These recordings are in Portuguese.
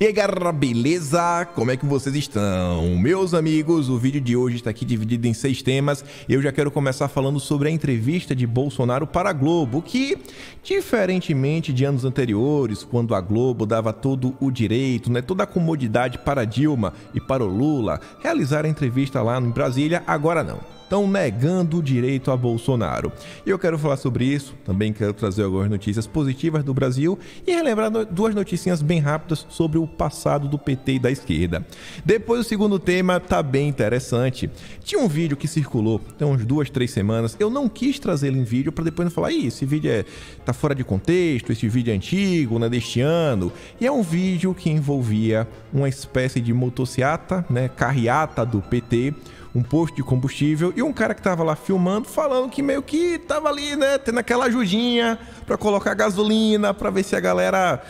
E aí galera, beleza? Como é que vocês estão? Meus amigos, o vídeo de hoje está aqui dividido em seis temas. Eu já quero começar falando sobre a entrevista de Bolsonaro para a Globo, que, diferentemente de anos anteriores, quando a Globo dava todo o direito, né, toda a comodidade para Dilma e para o Lula realizar a entrevista lá em Brasília, agora não estão negando o direito a Bolsonaro. E eu quero falar sobre isso, também quero trazer algumas notícias positivas do Brasil e relembrar duas notícias bem rápidas sobre o passado do PT e da esquerda. Depois o segundo tema tá bem interessante. Tinha um vídeo que circulou tem umas uns duas, três semanas. Eu não quis trazer ele em vídeo para depois não falar, Ih, esse vídeo é tá fora de contexto, esse vídeo é antigo, né, deste ano. E é um vídeo que envolvia uma espécie de motociata, né, carreata do PT um posto de combustível e um cara que tava lá filmando falando que meio que tava ali, né, tendo aquela ajudinha para colocar gasolina, para ver se a galera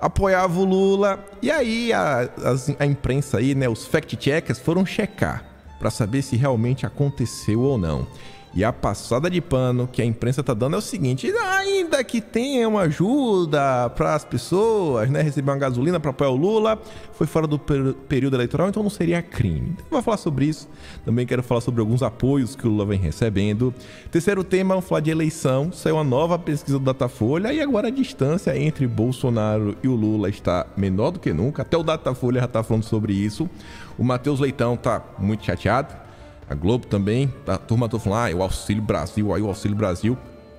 apoiava o Lula. E aí a, a, a imprensa aí, né, os fact-checkers foram checar para saber se realmente aconteceu ou não. E a passada de pano que a imprensa tá dando é o seguinte: ainda que tenha uma ajuda para as pessoas, né, receber uma gasolina para apoiar o Lula, foi fora do per período eleitoral, então não seria crime. Então, vou falar sobre isso. Também quero falar sobre alguns apoios que o Lula vem recebendo. Terceiro tema, vamos falar de eleição. Saiu uma nova pesquisa do Datafolha e agora a distância entre Bolsonaro e o Lula está menor do que nunca. Até o Datafolha já tá falando sobre isso. O Matheus Leitão tá muito chateado a Globo também, tá, a turma tô falando, ah, é o Auxílio Brasil, aí o Auxílio Brasil.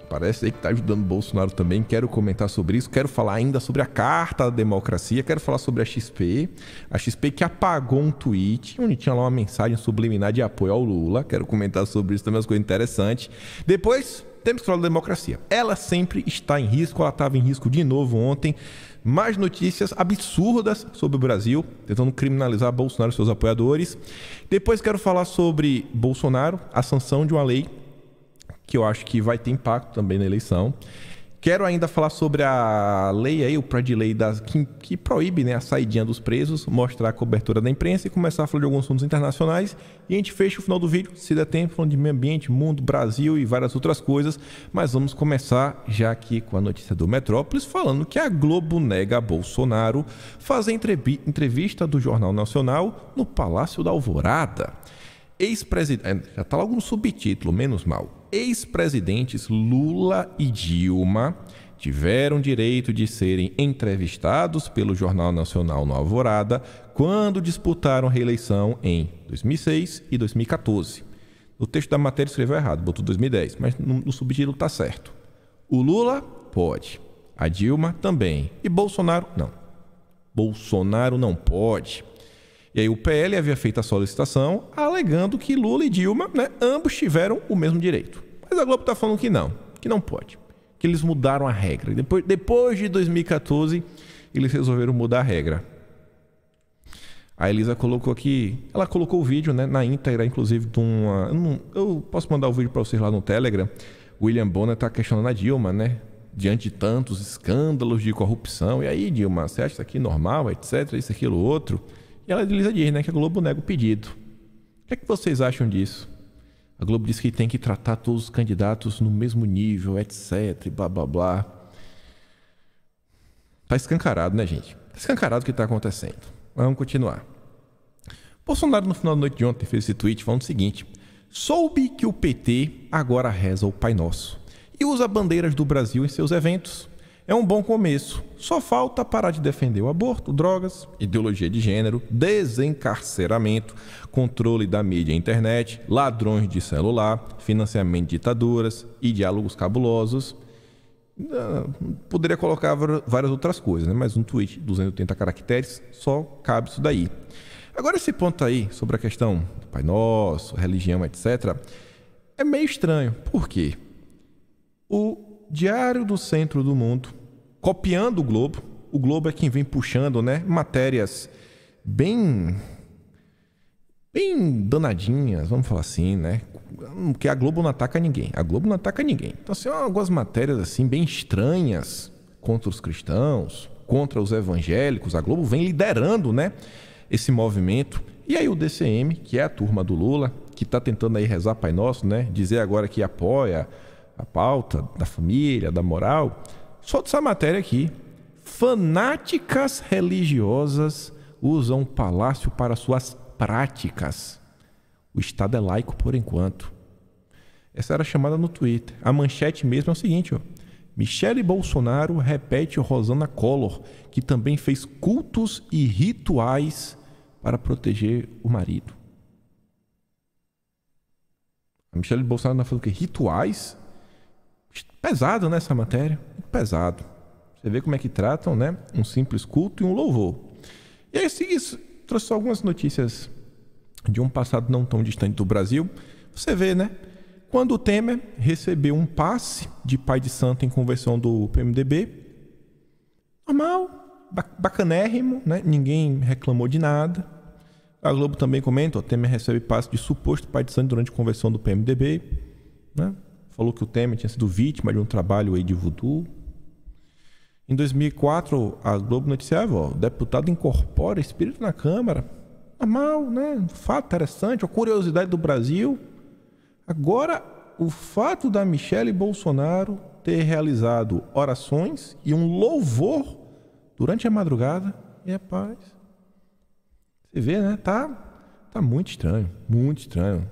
Parece aí que tá ajudando o Bolsonaro também. Quero comentar sobre isso. Quero falar ainda sobre a Carta da Democracia. Quero falar sobre a XP. A XP que apagou um tweet onde tinha lá uma mensagem subliminar de apoio ao Lula. Quero comentar sobre isso também, as coisas interessantes. Depois, temos que falar da democracia. Ela sempre está em risco, ela estava em risco de novo ontem. Mais notícias absurdas sobre o Brasil, tentando criminalizar Bolsonaro e seus apoiadores. Depois quero falar sobre Bolsonaro, a sanção de uma lei que eu acho que vai ter impacto também na eleição. Quero ainda falar sobre a lei aí, o Pride Lei, que, que, proíbe né, a saidinha dos presos, mostrar a cobertura da imprensa e começar a falar de alguns assuntos internacionais. E a gente fecha o final do vídeo, se der tempo, falando de meio ambiente, mundo, Brasil e várias outras coisas. Mas vamos começar já aqui com a notícia do Metrópolis, falando que a Globo nega Bolsonaro fazer entrevista do Jornal Nacional no Palácio da Alvorada. Ex-presidente. É, já está logo no subtítulo, menos mal ex-presidentes Lula e Dilma tiveram direito de serem entrevistados pelo Jornal Nacional no Alvorada quando disputaram reeleição em 2006 e 2014. O texto da matéria escreveu errado, botou 2010, mas no subtítulo está certo. O Lula pode, a Dilma também e Bolsonaro não. Bolsonaro não pode. E aí o PL havia feito a solicitação alegando que Lula e Dilma, né, ambos tiveram o mesmo direito. Mas a Globo está falando que não, que não pode, que eles mudaram a regra. Depois, depois de 2014, eles resolveram mudar a regra. A Elisa colocou aqui, ela colocou o vídeo, né, na íntegra, inclusive de uma, eu posso mandar o vídeo para vocês lá no Telegram. William Bonner está questionando a Dilma, né? Diante de tantos escândalos de corrupção. E aí, Dilma, você acha isso aqui normal, etc, isso, aquilo, outro? E ela diz, né, que a Globo nega o pedido. O que é que vocês acham disso? A Globo diz que tem que tratar todos os candidatos no mesmo nível, etc, blá blá blá. Tá escancarado, né, gente? Tá escancarado o que tá acontecendo. Vamos continuar. Bolsonaro, no final da noite de ontem, fez esse tweet falando o seguinte: Soube que o PT agora reza o Pai Nosso e usa bandeiras do Brasil em seus eventos. É um bom começo. Só falta parar de defender o aborto, drogas, ideologia de gênero, desencarceramento, controle da mídia e internet, ladrões de celular, financiamento de ditaduras e diálogos cabulosos. Ah, poderia colocar várias outras coisas, né? mas um tweet, 280 caracteres, só cabe isso daí. Agora, esse ponto aí, sobre a questão do Pai Nosso, religião, etc., é meio estranho. Por quê? O Diário do Centro do Mundo copiando o Globo. O Globo é quem vem puxando, né? Matérias bem. bem danadinhas, vamos falar assim, né? Porque a Globo não ataca ninguém. A Globo não ataca ninguém. Então, assim, algumas matérias assim, bem estranhas contra os cristãos, contra os evangélicos. A Globo vem liderando, né? Esse movimento. E aí o DCM, que é a turma do Lula, que está tentando aí rezar Pai Nosso, né? Dizer agora que apoia a pauta da família, da moral solta essa matéria aqui. Fanáticas religiosas usam palácio para suas práticas. O Estado é laico por enquanto. Essa era a chamada no Twitter. A manchete mesmo é o seguinte, ó. Michele Bolsonaro repete Rosana Collor, que também fez cultos e rituais para proteger o marido. A Michelle Bolsonaro tá falou o quê? Rituais? Pesado, nessa né, matéria? Pesado. Você vê como é que tratam, né? Um simples culto e um louvor. E aí, se isso, trouxe só algumas notícias de um passado não tão distante do Brasil. Você vê, né? Quando o Temer recebeu um passe de pai de santo em conversão do PMDB, normal, bacanérrimo, né? Ninguém reclamou de nada. A Globo também comenta, o Temer recebe passe de suposto pai de santo durante conversão do PMDB, né? falou que o Temer tinha sido vítima de um trabalho aí de voodoo. Em 2004, a Globo noticiava, ó, o deputado incorpora espírito na Câmara. Normal, tá né? Um fato interessante, a curiosidade do Brasil. Agora, o fato da Michelle Bolsonaro ter realizado orações e um louvor durante a madrugada, e rapaz, você vê, né? Tá, tá muito estranho, muito estranho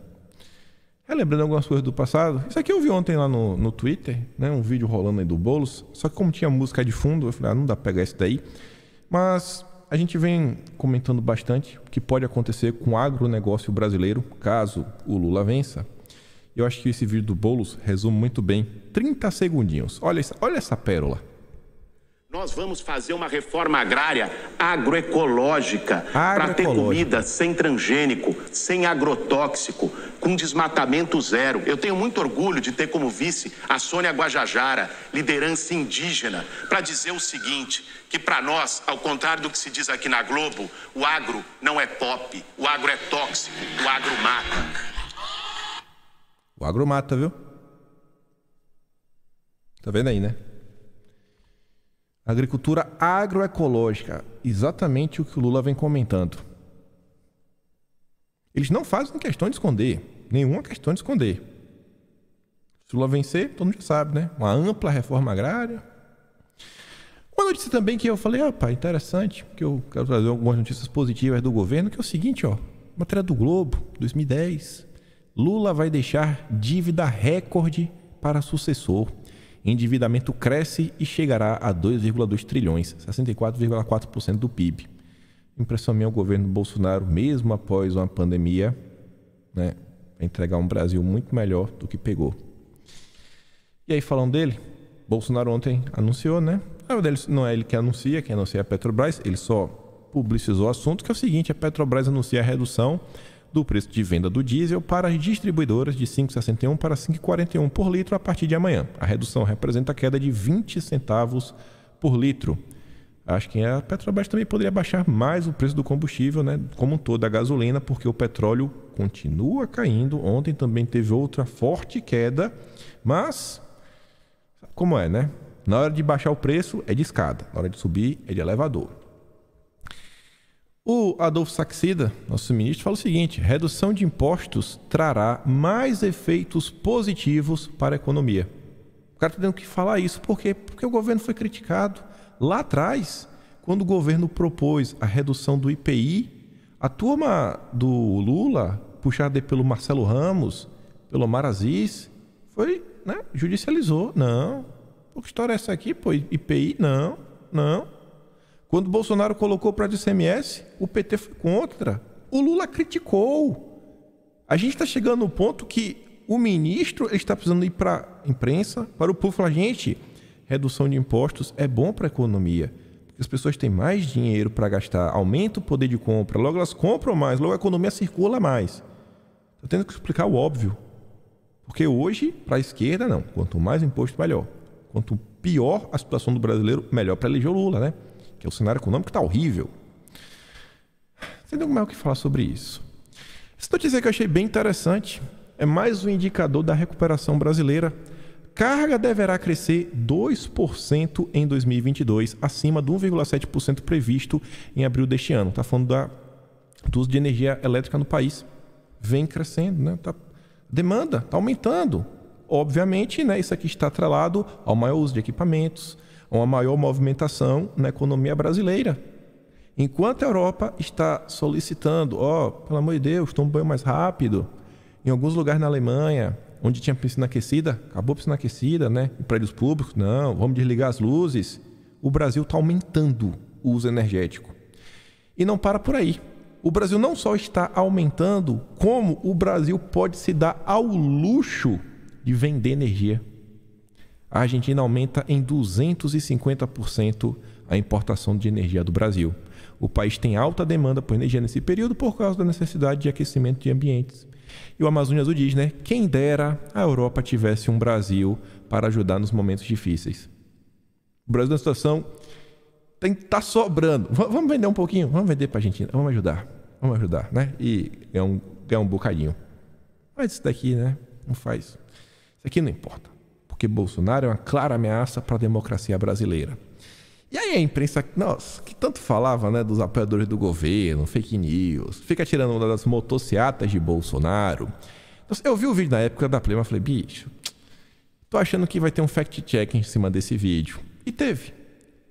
relembrando algumas coisas do passado. Isso aqui eu vi ontem lá no, no Twitter, né? Um vídeo rolando aí do Boulos. Só que como tinha música de fundo, eu falei, ah, não dá pra pegar isso daí. Mas a gente vem comentando bastante o que pode acontecer com o agronegócio brasileiro caso o Lula vença. Eu acho que esse vídeo do Boulos resume muito bem. 30 segundinhos. Olha, olha essa pérola. Nós vamos fazer uma reforma agrária agroecológica para ter comida sem transgênico, sem agrotóxico, com desmatamento zero. Eu tenho muito orgulho de ter como vice a Sônia Guajajara, liderança indígena, para dizer o seguinte: que para nós, ao contrário do que se diz aqui na Globo, o agro não é pop, o agro é tóxico, o agro mata. O agro mata, viu? Tá vendo aí, né? Agricultura agroecológica, exatamente o que o Lula vem comentando. Eles não fazem questão de esconder, nenhuma questão de esconder. Se o Lula vencer, todo mundo já sabe, né? Uma ampla reforma agrária. Uma notícia também que eu falei, opa, interessante, porque eu quero trazer algumas notícias positivas do governo, que é o seguinte, ó, matéria do Globo, 2010. Lula vai deixar dívida recorde para sucessor endividamento cresce e chegará a 2,2 trilhões, 64,4% do PIB. Impressão minha, o governo Bolsonaro, mesmo após uma pandemia, né, vai entregar um Brasil muito melhor do que pegou. E aí, falando dele, Bolsonaro ontem anunciou, né? Ah, não é ele que anuncia, quem anuncia é a Petrobras, ele só publicizou o assunto, que é o seguinte, a Petrobras anuncia a redução do preço de venda do diesel para as distribuidoras de 5,61 para 5,41 por litro a partir de amanhã. A redução representa a queda de 20 centavos por litro. Acho que a Petrobras também poderia baixar mais o preço do combustível, né, como um todo, a gasolina, porque o petróleo continua caindo. Ontem também teve outra forte queda, mas como é, né? Na hora de baixar o preço é de escada, na hora de subir é de elevador. O Adolfo Saxida, nosso ministro, fala o seguinte: redução de impostos trará mais efeitos positivos para a economia. O cara está tendo que falar isso, por quê? Porque o governo foi criticado. Lá atrás, quando o governo propôs a redução do IPI, a turma do Lula, puxada pelo Marcelo Ramos, pelo Omar Aziz, foi, né, judicializou. Não, que história é essa aqui, pô? IPI? Não, não. Quando Bolsonaro colocou para o CMS, o PT foi contra. O Lula criticou. A gente está chegando no ponto que o ministro está precisando ir para a imprensa, para o povo falar, gente, redução de impostos é bom para a economia. Porque as pessoas têm mais dinheiro para gastar, aumenta o poder de compra, logo elas compram mais, logo a economia circula mais. Estou tendo que explicar o óbvio. Porque hoje, para a esquerda, não. Quanto mais imposto, melhor. Quanto pior a situação do brasileiro, melhor para eleger o Lula, né? que é o cenário econômico que está horrível. Sem mais o que falar sobre isso. Essa notícia que eu achei bem interessante é mais um indicador da recuperação brasileira. Carga deverá crescer 2% em 2022, acima do 1,7% previsto em abril deste ano. Está falando da, do uso de energia elétrica no país. Vem crescendo, né? Tá, demanda está aumentando. Obviamente, né, isso aqui está atrelado ao maior uso de equipamentos, uma maior movimentação na economia brasileira. Enquanto a Europa está solicitando, ó, oh, pelo amor de Deus, toma um banho mais rápido. Em alguns lugares na Alemanha, onde tinha piscina aquecida, acabou a piscina aquecida, né? Em prédios públicos, não, vamos desligar as luzes. O Brasil está aumentando o uso energético. E não para por aí. O Brasil não só está aumentando, como o Brasil pode se dar ao luxo de vender energia a Argentina aumenta em 250% a importação de energia do Brasil. O país tem alta demanda por energia nesse período por causa da necessidade de aquecimento de ambientes. E o Amazônia Azul diz, né? Quem dera a Europa tivesse um Brasil para ajudar nos momentos difíceis. O Brasil na situação tem tá sobrando. V vamos vender um pouquinho, vamos vender para a Argentina, vamos ajudar, vamos ajudar, né? E ganhar um, ganhar um bocadinho. Mas isso daqui, né? Não faz. Isso aqui não importa porque Bolsonaro é uma clara ameaça para a democracia brasileira. E aí a imprensa, nossa, que tanto falava né, dos apoiadores do governo, fake news, fica tirando uma das motocicletas de Bolsonaro. Eu vi o vídeo na época da Plema, falei, bicho, tô achando que vai ter um fact-check em cima desse vídeo. E teve.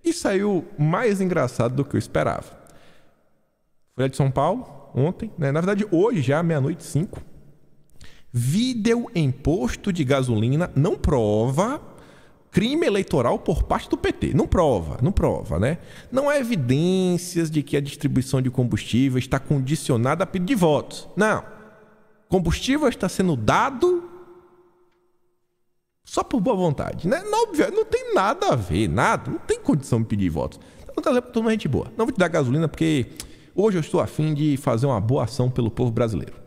E saiu mais engraçado do que eu esperava. Folha de São Paulo, ontem, né? na verdade hoje já, é meia-noite cinco, Vídeo imposto de gasolina não prova crime eleitoral por parte do PT. Não prova, não prova, né? Não há evidências de que a distribuição de combustível está condicionada a pedido de votos. Não. Combustível está sendo dado só por boa vontade, né? Não, não tem nada a ver, nada. Não tem condição de pedir votos. Não tá todo mundo gente boa. Não vou te dar gasolina porque hoje eu estou afim de fazer uma boa ação pelo povo brasileiro.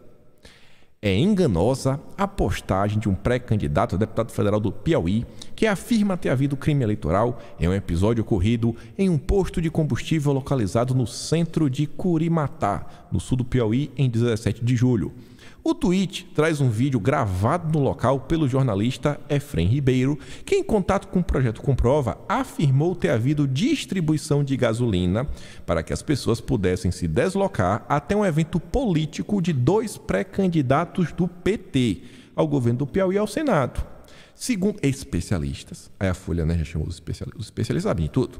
É enganosa a postagem de um pré-candidato a deputado federal do Piauí que afirma ter havido crime eleitoral em um episódio ocorrido em um posto de combustível localizado no centro de Curimatá, no sul do Piauí, em 17 de julho. O tweet traz um vídeo gravado no local pelo jornalista Efrem Ribeiro, que, em contato com o projeto Comprova, afirmou ter havido distribuição de gasolina para que as pessoas pudessem se deslocar até um evento político de dois pré-candidatos do PT ao governo do Piauí e ao Senado. Segundo especialistas, aí a Folha né, já chamou os especialistas, os especialistas sabem tudo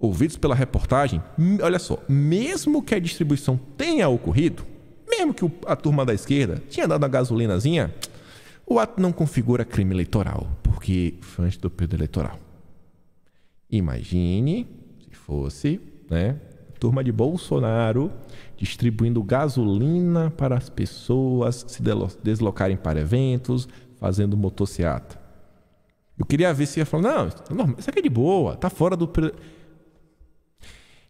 ouvidos pela reportagem, olha só, mesmo que a distribuição tenha ocorrido, mesmo que a turma da esquerda tinha dado a gasolinazinha, o ato não configura crime eleitoral, porque foi antes do período eleitoral. Imagine se fosse, né? Turma de Bolsonaro distribuindo gasolina para as pessoas se deslocarem para eventos, fazendo motociata. Eu queria ver se ia falar, não, isso tá aqui é de boa, tá fora do.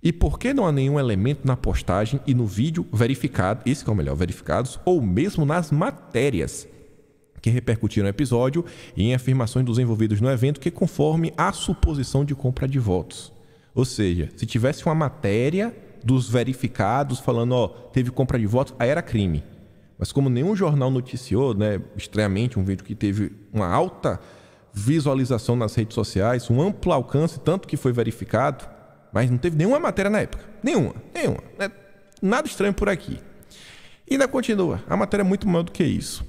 E por que não há nenhum elemento na postagem e no vídeo verificado, isso que é o melhor, verificados, ou mesmo nas matérias que repercutiram o episódio e em afirmações dos envolvidos no evento que conforme a suposição de compra de votos? Ou seja, se tivesse uma matéria dos verificados falando, ó, teve compra de votos, aí era crime. Mas como nenhum jornal noticiou, né, estranhamente, um vídeo que teve uma alta visualização nas redes sociais, um amplo alcance, tanto que foi verificado, mas não teve nenhuma matéria na época. Nenhuma, nenhuma. Né? Nada estranho por aqui. E ainda continua. A matéria é muito maior do que isso.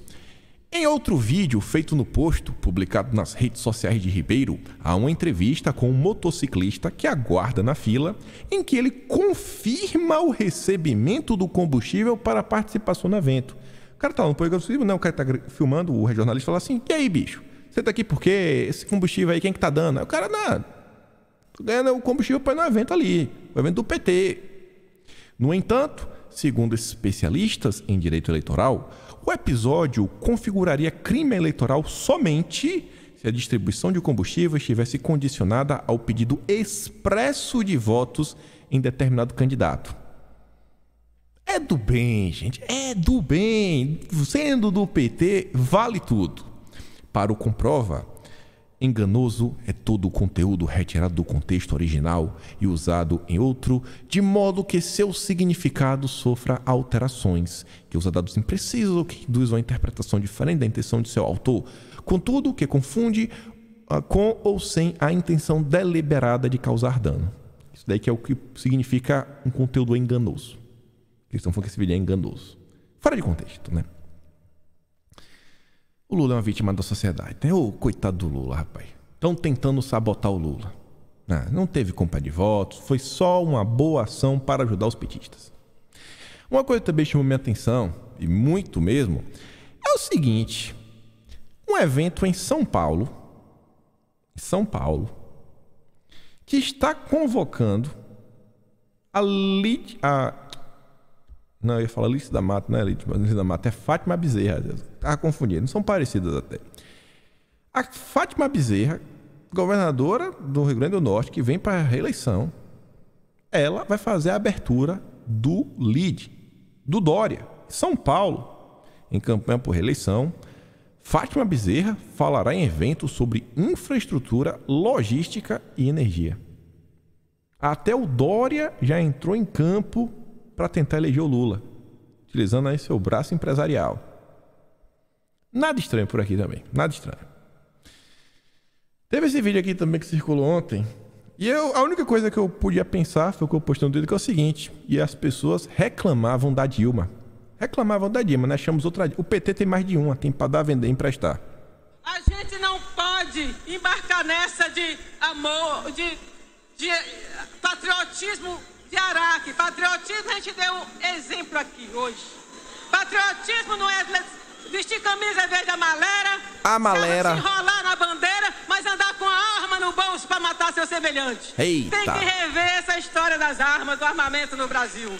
Em outro vídeo feito no posto, publicado nas redes sociais de Ribeiro, há uma entrevista com um motociclista que aguarda na fila, em que ele confirma o recebimento do combustível para participação no evento. O cara tá lá no combustível, né? o cara tá filmando, o jornalista fala assim: "E aí, bicho? Você tá aqui porque esse combustível aí quem que tá dando?" Aí o cara, não, era né, o combustível para o evento ali, o evento do PT. No entanto, segundo especialistas em direito eleitoral, o episódio configuraria crime eleitoral somente se a distribuição de combustível estivesse condicionada ao pedido expresso de votos em determinado candidato. É do bem, gente, é do bem. Sendo do PT, vale tudo. Para o Comprova, Enganoso é todo o conteúdo retirado do contexto original e usado em outro, de modo que seu significado sofra alterações, que usa dados imprecisos ou que induz uma interpretação diferente da intenção de seu autor, contudo que confunde ah, com ou sem a intenção deliberada de causar dano. Isso daí que é o que significa um conteúdo enganoso. Eles estão que esse vídeo é enganoso. Fora de contexto, né? O Lula é uma vítima da sociedade, né? Ô, coitado do Lula, rapaz. Estão tentando sabotar o Lula. Né? Não teve compra de votos, foi só uma boa ação para ajudar os petistas. Uma coisa que também chamou minha atenção, e muito mesmo, é o seguinte: um evento em São Paulo, São Paulo, que está convocando a, a não, eu ia falar Alice da Mata, não é Alice, da Mata, é Fátima Bezerra. Estava confundindo, são parecidas até. A Fátima Bezerra, governadora do Rio Grande do Norte, que vem para a reeleição, ela vai fazer a abertura do LID, do Dória, São Paulo, em campanha por reeleição. Fátima Bezerra falará em evento sobre infraestrutura, logística e energia. Até o Dória já entrou em campo para tentar eleger o Lula, utilizando aí seu braço empresarial. Nada estranho por aqui também, nada estranho. Teve esse vídeo aqui também que circulou ontem. E eu, a única coisa que eu podia pensar foi o que eu postei no Twitter, que é o seguinte. E as pessoas reclamavam da Dilma. Reclamavam da Dilma, né? Achamos outra. O PT tem mais de uma, tem para dar, vender, emprestar. A gente não pode embarcar nessa de amor, de, de patriotismo de Araque. Patriotismo, a gente deu exemplo aqui hoje. Patriotismo não é vestir camisa verde a malera, a malera. se enrolar na bandeira, mas andar com a arma no bolso para matar seu semelhante. Eita. Tem que rever essa história das armas, do armamento no Brasil.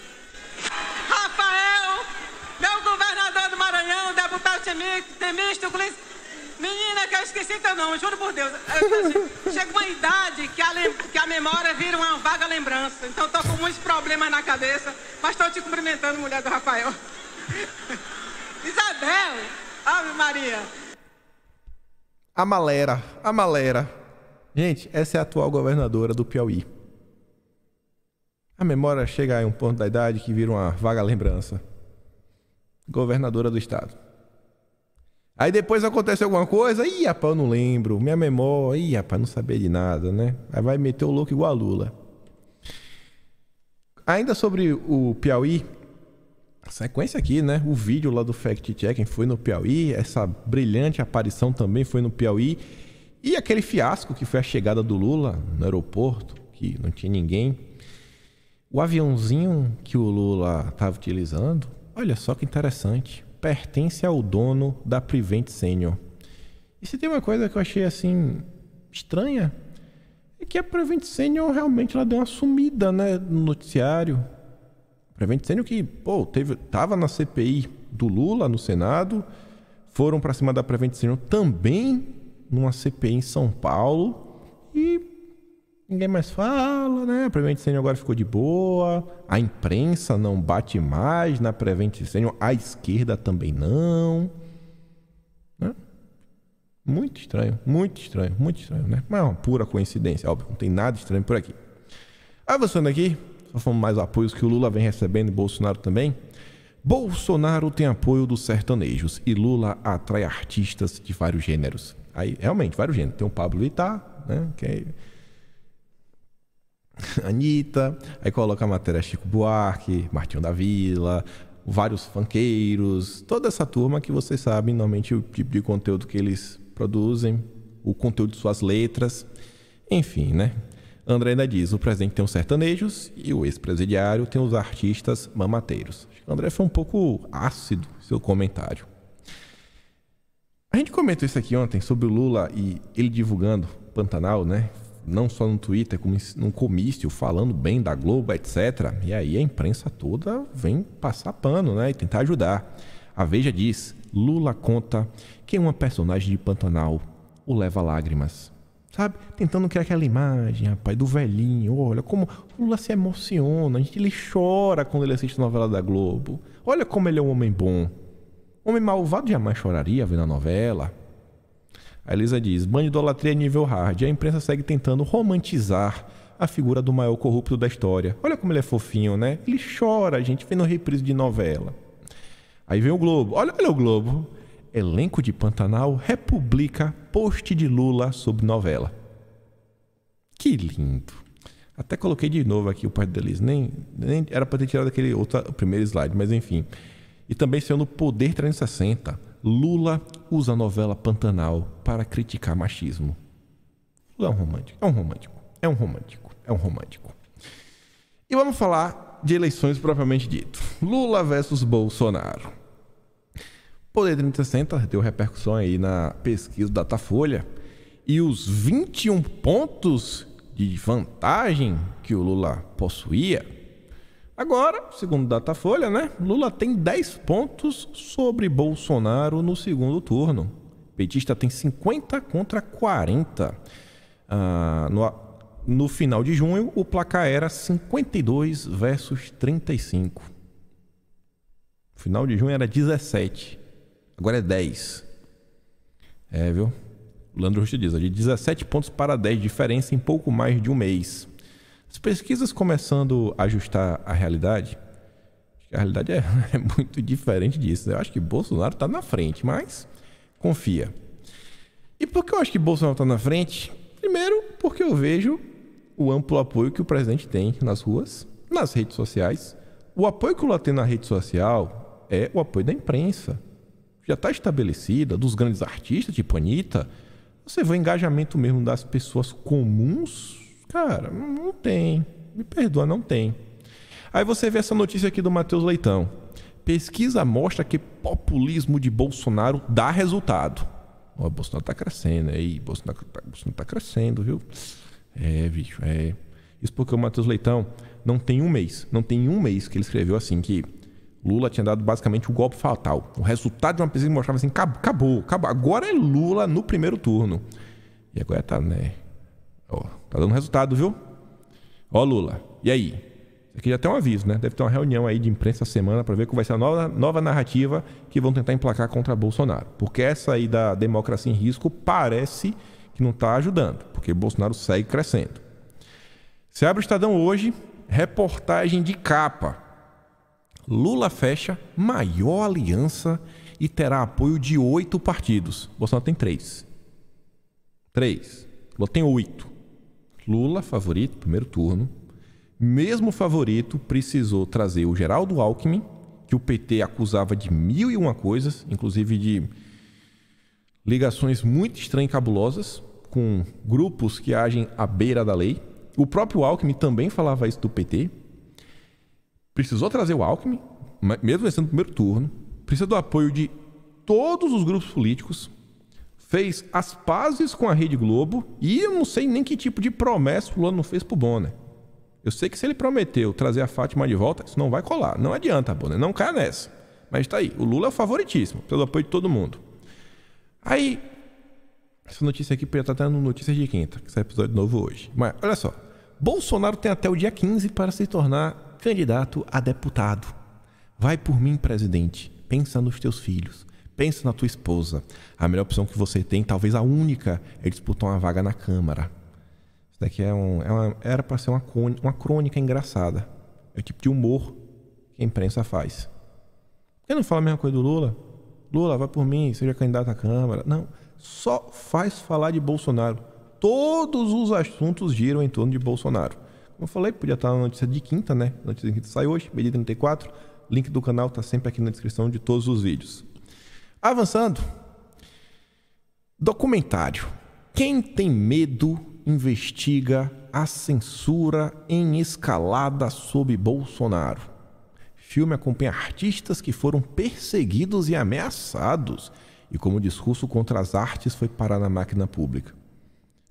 Rafael, meu governador do Maranhão, deputado Temista, Glício, Menina, que eu esqueci teu nome, juro por Deus. É assim, chega uma idade que a, que a memória vira uma vaga lembrança. Então estou com muitos problemas na cabeça, mas estou te cumprimentando, mulher do Rafael. Isabel, ave Maria. A Malera, a Malera. Gente, essa é a atual governadora do Piauí. A memória chega a um ponto da idade que vira uma vaga lembrança. Governadora do estado. Aí depois acontece alguma coisa, ih, rapaz, eu não lembro, minha memória, ih, rapaz, não sabia de nada, né? Aí vai meter o louco igual a Lula. Ainda sobre o Piauí, a sequência aqui, né? O vídeo lá do Fact Checking foi no Piauí, essa brilhante aparição também foi no Piauí. E aquele fiasco que foi a chegada do Lula no aeroporto, que não tinha ninguém. O aviãozinho que o Lula estava utilizando, olha só que interessante pertence ao dono da Prevent Senior. E se tem uma coisa que eu achei assim estranha, é que a Prevent Senior realmente ela deu uma sumida, né, no noticiário. Prevent Senior que, pô, teve, tava na CPI do Lula no Senado, foram para cima da Prevent Senior também numa CPI em São Paulo e ninguém mais fala, né? A Prevent Senior agora ficou de boa, a imprensa não bate mais na Prevent Senior, a esquerda também não. Né? Muito estranho, muito estranho, muito estranho, né? Mas é uma pura coincidência, óbvio, não tem nada estranho por aqui. Avançando ah, aqui, só fomos mais apoios que o Lula vem recebendo e Bolsonaro também. Bolsonaro tem apoio dos sertanejos e Lula atrai artistas de vários gêneros. Aí, realmente, vários gêneros. Tem o Pablo Vittar, né? Que é Anitta, aí coloca a matéria Chico Buarque, Martinho da Vila, vários funkeiros, toda essa turma que vocês sabem normalmente o tipo de conteúdo que eles produzem, o conteúdo de suas letras, enfim, né? André ainda diz: o presidente tem os sertanejos e o ex-presidiário tem os artistas mamateiros. André foi um pouco ácido seu comentário. A gente comentou isso aqui ontem sobre o Lula e ele divulgando Pantanal, né? não só no Twitter, como num comício, falando bem da Globo, etc. E aí a imprensa toda vem passar pano né, e tentar ajudar. A Veja diz: Lula conta que uma personagem de Pantanal o leva lágrimas. Sabe? Tentando criar aquela imagem, rapaz, do velhinho. Olha como Lula se emociona, a gente, ele chora quando ele assiste a novela da Globo. Olha como ele é um homem bom. Homem malvado jamais choraria vendo a novela. A Elisa diz: Ban idolatria é nível hard. A imprensa segue tentando romantizar a figura do maior corrupto da história. Olha como ele é fofinho, né? Ele chora, a gente vendo reprise de novela. Aí vem o Globo. Olha, olha o Globo. Elenco de Pantanal republica post de Lula sobre novela. Que lindo. Até coloquei de novo aqui o pai da Elisa. Nem, nem era para ter tirado aquele outro, primeiro slide, mas enfim. E também sendo o Poder 360 Lula usa a novela Pantanal para criticar machismo. Lula é um romântico, é um romântico, é um romântico, é um romântico. E vamos falar de eleições propriamente dito. Lula versus Bolsonaro. Poder 360 deu repercussão aí na pesquisa da Datafolha e os 21 pontos de vantagem que o Lula possuía Agora, segundo Datafolha, né? Lula tem 10 pontos sobre Bolsonaro no segundo turno. Petista tem 50 contra 40. Ah, no, no final de junho, o placar era 52 versus 35. Final de junho era 17. Agora é 10. É, viu? O Landro Rocha diz, de 17 pontos para 10, diferença em pouco mais de um mês. As pesquisas começando a ajustar a realidade, a realidade é, é muito diferente disso. Né? Eu acho que Bolsonaro está na frente, mas confia. E por que eu acho que Bolsonaro está na frente? Primeiro, porque eu vejo o amplo apoio que o presidente tem nas ruas, nas redes sociais. O apoio que o Lula tem na rede social é o apoio da imprensa. Já está estabelecida, dos grandes artistas, tipo Anitta. Você vê o engajamento mesmo das pessoas comuns Cara, não tem. Me perdoa, não tem. Aí você vê essa notícia aqui do Matheus Leitão. Pesquisa mostra que populismo de Bolsonaro dá resultado. Ó, Bolsonaro tá crescendo, é aí, Bolsonaro, tá, Bolsonaro tá crescendo, viu? É, bicho, é. Isso porque o Matheus Leitão não tem um mês, não tem um mês que ele escreveu assim que Lula tinha dado basicamente o um golpe fatal. O resultado de uma pesquisa mostrava assim, acabou, acabou. Agora é Lula no primeiro turno. E agora tá, né? tá dando resultado, viu? Ó, Lula, e aí? Aqui já tem um aviso, né? Deve ter uma reunião aí de imprensa semana para ver qual vai ser a nova, nova narrativa que vão tentar emplacar contra Bolsonaro. Porque essa aí da democracia em risco parece que não está ajudando, porque Bolsonaro segue crescendo. Se abre o Estadão hoje, reportagem de capa. Lula fecha maior aliança e terá apoio de oito partidos. Bolsonaro tem três. Três. Lula tem oito. Lula favorito, primeiro turno. Mesmo favorito, precisou trazer o Geraldo Alckmin, que o PT acusava de mil e uma coisas, inclusive de ligações muito estranhas e cabulosas com grupos que agem à beira da lei. O próprio Alckmin também falava isso do PT. Precisou trazer o Alckmin, mesmo vencendo o primeiro turno. Precisa do apoio de todos os grupos políticos, fez as pazes com a Rede Globo e eu não sei nem que tipo de promessa o Fulano não fez pro Bonner. Eu sei que se ele prometeu trazer a Fátima de volta, isso não vai colar. Não adianta, Bonner, não cai nessa. Mas tá aí, o Lula é o favoritíssimo, pelo apoio de todo mundo. Aí, essa notícia aqui já tá tendo notícias de quinta, que esse episódio novo hoje. Mas olha só, Bolsonaro tem até o dia 15 para se tornar candidato a deputado. Vai por mim, presidente. Pensa nos teus filhos. Pensa na tua esposa. A melhor opção que você tem, talvez a única, é disputar uma vaga na Câmara. Isso daqui é um, é uma, era para ser uma, uma crônica engraçada. É o tipo de humor que a imprensa faz. Por que não fala a mesma coisa do Lula? Lula, vai por mim, seja candidato à Câmara. Não. Só faz falar de Bolsonaro. Todos os assuntos giram em torno de Bolsonaro. Como eu falei, podia estar na notícia de quinta, né? notícia de quinta sai hoje, meio 34. Link do canal está sempre aqui na descrição de todos os vídeos. Avançando. Documentário. Quem tem medo investiga a censura em escalada sob Bolsonaro. Filme acompanha artistas que foram perseguidos e ameaçados e como o discurso contra as artes foi parar na máquina pública.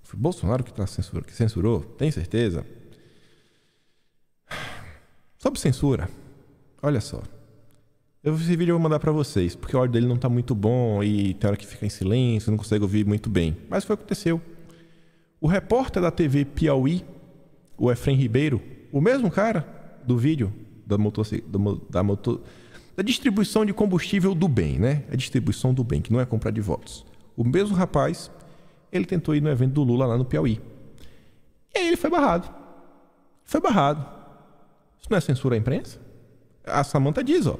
Foi Bolsonaro que, tá que censurou? Tem certeza? Sobre censura, olha só. Eu, esse vídeo eu vou mandar para vocês, porque o áudio dele não tá muito bom e tem hora que fica em silêncio, não consegue ouvir muito bem. Mas foi o que aconteceu. O repórter da TV Piauí, o Efrem Ribeiro, o mesmo cara do vídeo da, motoci... da, da distribuição de combustível do bem, né? A distribuição do bem, que não é comprar de votos. O mesmo rapaz, ele tentou ir no evento do Lula lá no Piauí. E aí ele foi barrado. Foi barrado. Isso não é censura à imprensa? A Samanta diz, ó.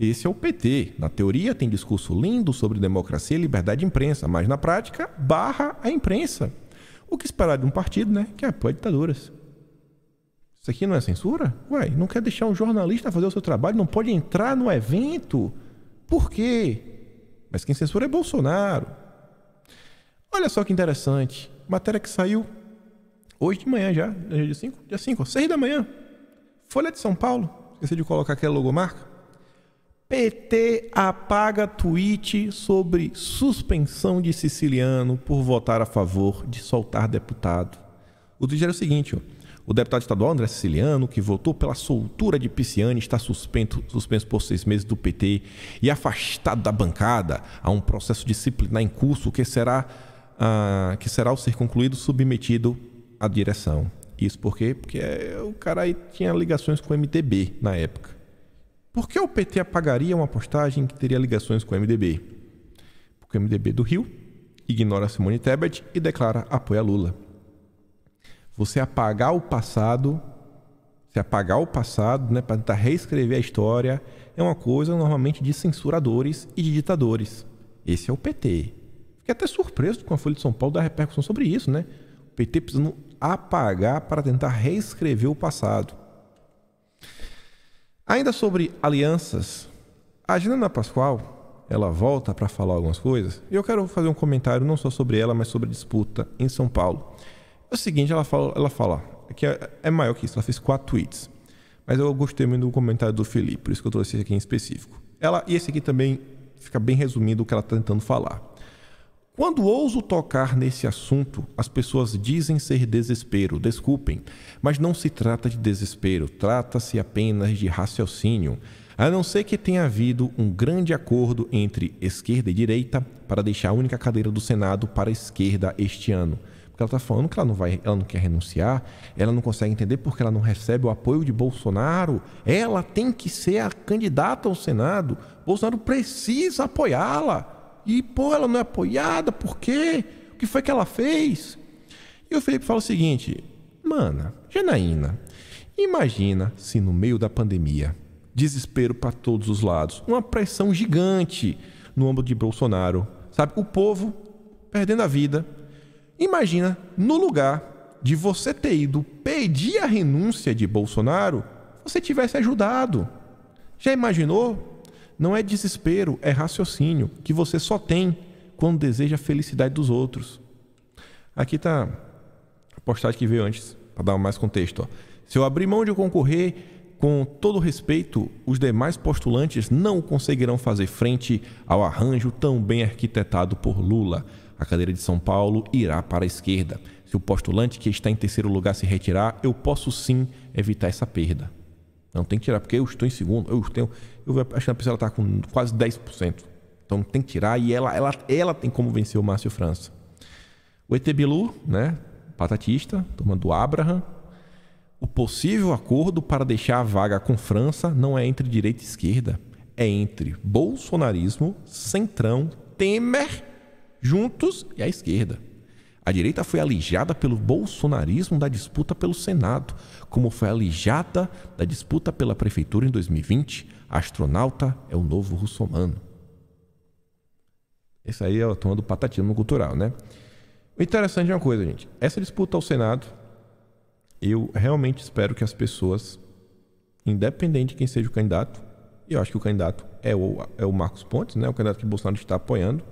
Esse é o PT. Na teoria tem discurso lindo sobre democracia e liberdade de imprensa, mas na prática barra a imprensa. O que esperar de um partido, né, que é apoia ditaduras? Isso aqui não é censura? Ué, não quer deixar um jornalista fazer o seu trabalho, não pode entrar no evento? Por quê? Mas quem censura é Bolsonaro. Olha só que interessante. Matéria que saiu hoje de manhã já, dia 5, dia 5, 6 da manhã. Folha de São Paulo, esqueci de colocar aquela logomarca. PT apaga tweet sobre suspensão de siciliano por votar a favor de soltar deputado. O tweet era o seguinte: o deputado estadual André Siciliano, que votou pela soltura de Pisciani, está suspenso, suspenso por seis meses do PT e afastado da bancada a um processo disciplinar em curso que será, ah, que será ao ser concluído, submetido à direção. Isso por quê? Porque o cara aí tinha ligações com o MTB na época. Por que o PT apagaria uma postagem que teria ligações com o MDB? Porque o MDB do Rio ignora Simone Tebet e declara apoio a Lula. Você apagar o passado, se apagar o passado, né, para tentar reescrever a história, é uma coisa normalmente de censuradores e de ditadores. Esse é o PT. Fiquei até surpreso com a Folha de São Paulo da repercussão sobre isso, né? O PT precisando apagar para tentar reescrever o passado. Ainda sobre alianças, a da Pascoal, ela volta para falar algumas coisas. E eu quero fazer um comentário não só sobre ela, mas sobre a disputa em São Paulo. É o seguinte, ela fala, ela fala que é, é maior que isso, ela fez quatro tweets. Mas eu gostei muito do comentário do Felipe, por isso que eu trouxe esse aqui em específico. Ela, e esse aqui também fica bem resumido o que ela está tentando falar. Quando ouso tocar nesse assunto, as pessoas dizem ser desespero. Desculpem, mas não se trata de desespero, trata-se apenas de raciocínio. A não ser que tenha havido um grande acordo entre esquerda e direita para deixar a única cadeira do Senado para a esquerda este ano. Porque ela está falando que ela não, vai, ela não quer renunciar, ela não consegue entender porque ela não recebe o apoio de Bolsonaro. Ela tem que ser a candidata ao Senado. Bolsonaro precisa apoiá-la. E, pô, ela não é apoiada, por quê? O que foi que ela fez? E o Felipe fala o seguinte, mana, Janaína, imagina se no meio da pandemia, desespero para todos os lados, uma pressão gigante no âmbito de Bolsonaro, sabe? O povo perdendo a vida. Imagina no lugar de você ter ido pedir a renúncia de Bolsonaro, você tivesse ajudado. Já imaginou? Não é desespero, é raciocínio que você só tem quando deseja a felicidade dos outros. Aqui está a postagem que veio antes, para dar mais contexto. Ó. Se eu abrir mão de concorrer, com todo respeito, os demais postulantes não conseguirão fazer frente ao arranjo tão bem arquitetado por Lula. A cadeira de São Paulo irá para a esquerda. Se o postulante que está em terceiro lugar se retirar, eu posso sim evitar essa perda. Não tem que tirar, porque eu estou em segundo, eu tenho. Eu acho que a pessoa está com quase 10%. Então tem que tirar e ela, ela, ela tem como vencer o Márcio França. O Etebilu, né? Patatista, turma do Abraham. O possível acordo para deixar a vaga com França não é entre direita e esquerda, é entre bolsonarismo, centrão, Temer, juntos e a esquerda. A direita foi alijada pelo bolsonarismo da disputa pelo Senado, como foi alijada da disputa pela prefeitura em 2020. astronauta é o novo russomano. Esse aí é o tom do patatismo cultural, né? O interessante é uma coisa, gente. Essa disputa ao Senado, eu realmente espero que as pessoas, independente de quem seja o candidato, eu acho que o candidato é o, é o Marcos Pontes, né? O candidato que Bolsonaro está apoiando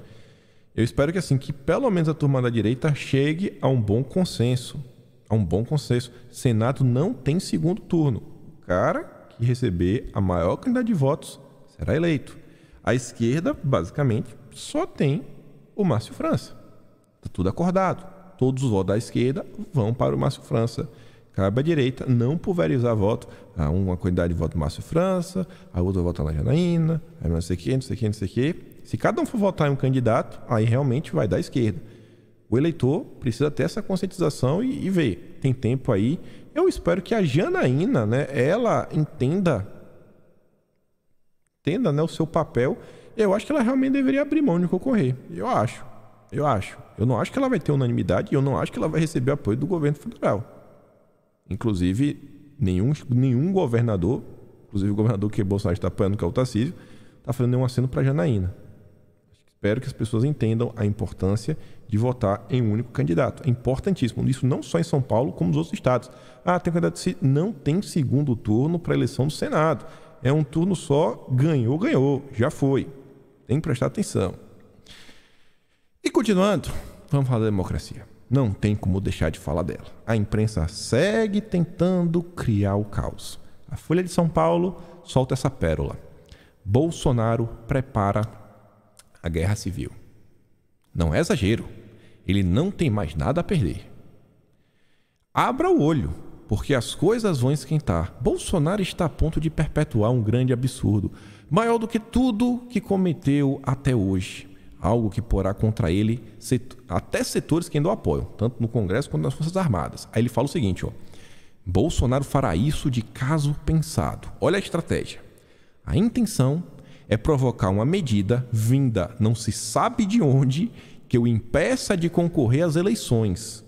eu espero que assim, que pelo menos a turma da direita chegue a um bom consenso. A um bom consenso. Senado não tem segundo turno. O cara que receber a maior quantidade de votos será eleito. A esquerda, basicamente, só tem o Márcio França. Está tudo acordado. Todos os votos da esquerda vão para o Márcio França. Cabe à direita não pulverizar voto. Há ah, uma quantidade de voto do Márcio França, a outra vota na Janaína, aí não sei o que, não sei o que, não sei o que se cada um for votar em um candidato, aí realmente vai dar esquerda. O eleitor precisa ter essa conscientização e, e ver. Tem tempo aí. Eu espero que a Janaína, né, ela entenda, entenda né, o seu papel. Eu acho que ela realmente deveria abrir mão de concorrer. Eu acho. Eu acho. Eu não acho que ela vai ter unanimidade e eu não acho que ela vai receber apoio do governo federal. Inclusive, nenhum, nenhum governador, inclusive o governador que Bolsonaro está apoiando, que é o Tarcísio, está fazendo nenhum aceno para Janaína espero que as pessoas entendam a importância de votar em um único candidato. É importantíssimo. Isso não só em São Paulo, como nos outros estados. Ah, tem candidato. Não tem segundo turno para a eleição do Senado. É um turno só, ganhou, ganhou, já foi. Tem que prestar atenção. E continuando, vamos falar da democracia. Não tem como deixar de falar dela. A imprensa segue tentando criar o caos. A Folha de São Paulo solta essa pérola. Bolsonaro prepara a guerra civil. Não é exagero. Ele não tem mais nada a perder. Abra o olho, porque as coisas vão esquentar. Bolsonaro está a ponto de perpetuar um grande absurdo, maior do que tudo que cometeu até hoje. Algo que porá contra ele até setores que ainda o apoiam, tanto no Congresso quanto nas Forças Armadas. Aí ele fala o seguinte: ó, Bolsonaro fará isso de caso pensado. Olha a estratégia. A intenção é provocar uma medida vinda não se sabe de onde que o impeça de concorrer às eleições.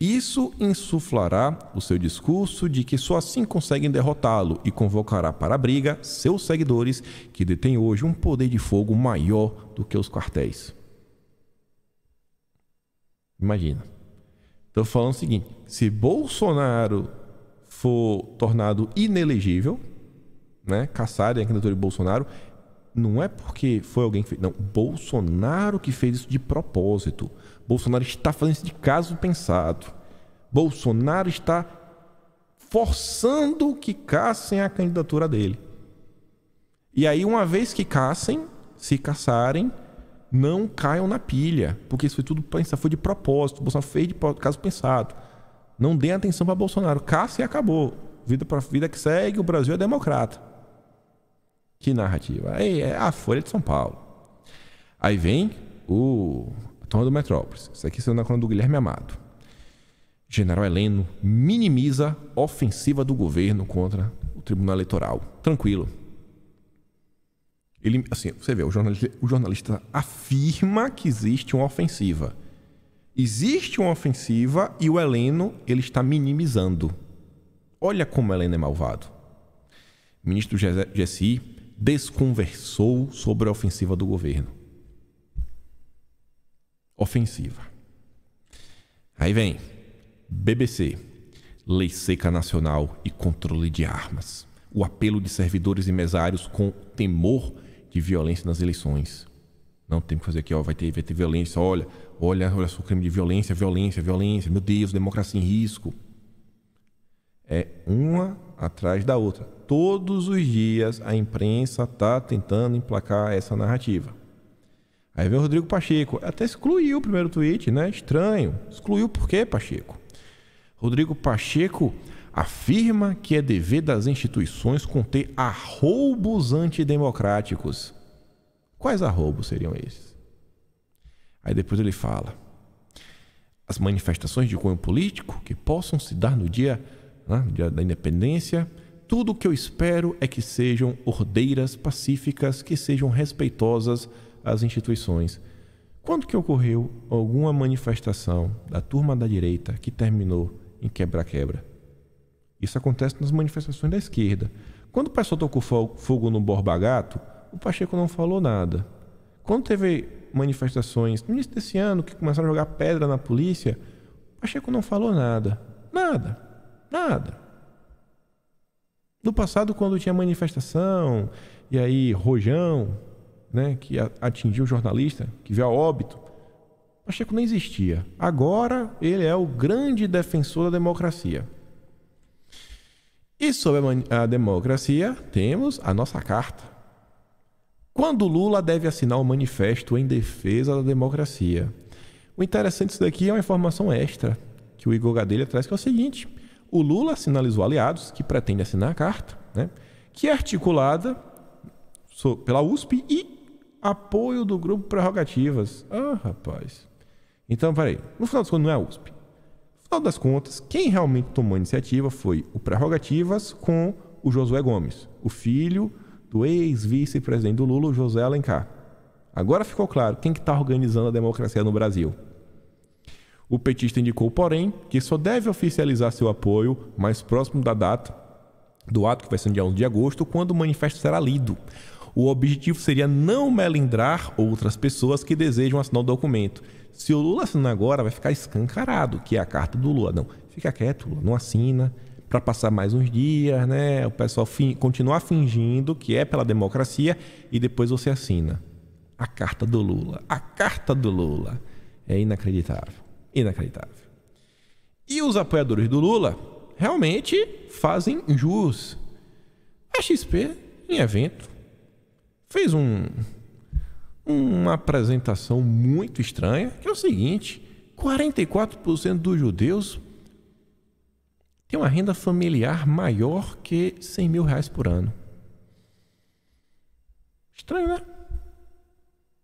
Isso insuflará o seu discurso de que só assim conseguem derrotá-lo e convocará para a briga seus seguidores, que detêm hoje um poder de fogo maior do que os quartéis. Imagina. Estou falando o seguinte: se Bolsonaro for tornado inelegível, né, caçarem a candidatura de Bolsonaro, não é porque foi alguém que fez. Não, Bolsonaro que fez isso de propósito. Bolsonaro está fazendo isso de caso pensado. Bolsonaro está forçando que caçem a candidatura dele. E aí, uma vez que caçem, se caçarem, não caiam na pilha, porque isso foi tudo pensado, foi de propósito. Bolsonaro fez de caso pensado. Não deem atenção para Bolsonaro. Caça e acabou. Vida para vida que segue, o Brasil é democrata. Que narrativa? Aí é a Folha de São Paulo. Aí vem o Toma do Metrópolis. Isso aqui é na coluna do Guilherme Amado. General Heleno minimiza ofensiva do governo contra o Tribunal Eleitoral. Tranquilo. Ele, assim, você vê, o jornalista, o jornalista afirma que existe uma ofensiva. Existe uma ofensiva e o Heleno ele está minimizando. Olha como o Heleno é malvado. O ministro Gessi desconversou sobre a ofensiva do governo. Ofensiva. Aí vem BBC, Lei Seca Nacional e Controle de Armas. O apelo de servidores e mesários com temor de violência nas eleições. Não tem que fazer aqui, ó, vai ter, vai ter violência, olha, olha, olha só o crime de violência, violência, violência, meu Deus, democracia em risco. É uma atrás da outra. Todos os dias a imprensa está tentando emplacar essa narrativa. Aí vem o Rodrigo Pacheco, até excluiu o primeiro tweet, né? Estranho. Excluiu por quê, Pacheco? Rodrigo Pacheco afirma que é dever das instituições conter arroubos antidemocráticos. Quais arroubos seriam esses? Aí depois ele fala: as manifestações de cunho político que possam se dar no dia né? da independência. Tudo o que eu espero é que sejam ordeiras pacíficas, que sejam respeitosas às instituições. Quando que ocorreu alguma manifestação da turma da direita que terminou em quebra-quebra? Isso acontece nas manifestações da esquerda. Quando o pessoal tocou fogo no Borba Gato, o Pacheco não falou nada. Quando teve manifestações no início desse ano que começaram a jogar pedra na polícia, o Pacheco não falou nada. Nada. Nada. No passado, quando tinha manifestação, e aí rojão, né, que atingiu o jornalista, que veio a óbito, Pacheco não existia. Agora ele é o grande defensor da democracia. E sobre a democracia, temos a nossa carta. Quando Lula deve assinar o um manifesto em defesa da democracia? O interessante disso daqui é uma informação extra que o Igor Gadelha traz, que é o seguinte: o Lula sinalizou aliados que pretende assinar a carta, né, que é articulada pela USP e apoio do grupo Prerrogativas. Ah, rapaz. Então, peraí. No final das contas, não é a USP. No final das contas, quem realmente tomou a iniciativa foi o Prerrogativas com o Josué Gomes, o filho do ex-vice-presidente do Lula, José Alencar. Agora ficou claro quem está que tá organizando a democracia no Brasil. O petista indicou, porém, que só deve oficializar seu apoio mais próximo da data do ato, que vai ser no dia 11 de agosto, quando o manifesto será lido. O objetivo seria não melindrar outras pessoas que desejam assinar o documento. Se o Lula assinar agora, vai ficar escancarado, que é a carta do Lula. Não, fica quieto, Lula, não assina, para passar mais uns dias, né? O pessoal fin continuar fingindo que é pela democracia e depois você assina. A carta do Lula. A carta do Lula. É inacreditável. Inacreditável. E os apoiadores do Lula realmente fazem jus. A XP, em evento, fez um, uma apresentação muito estranha, que é o seguinte: 44% dos judeus tem uma renda familiar maior que 100 mil reais por ano. Estranho, né?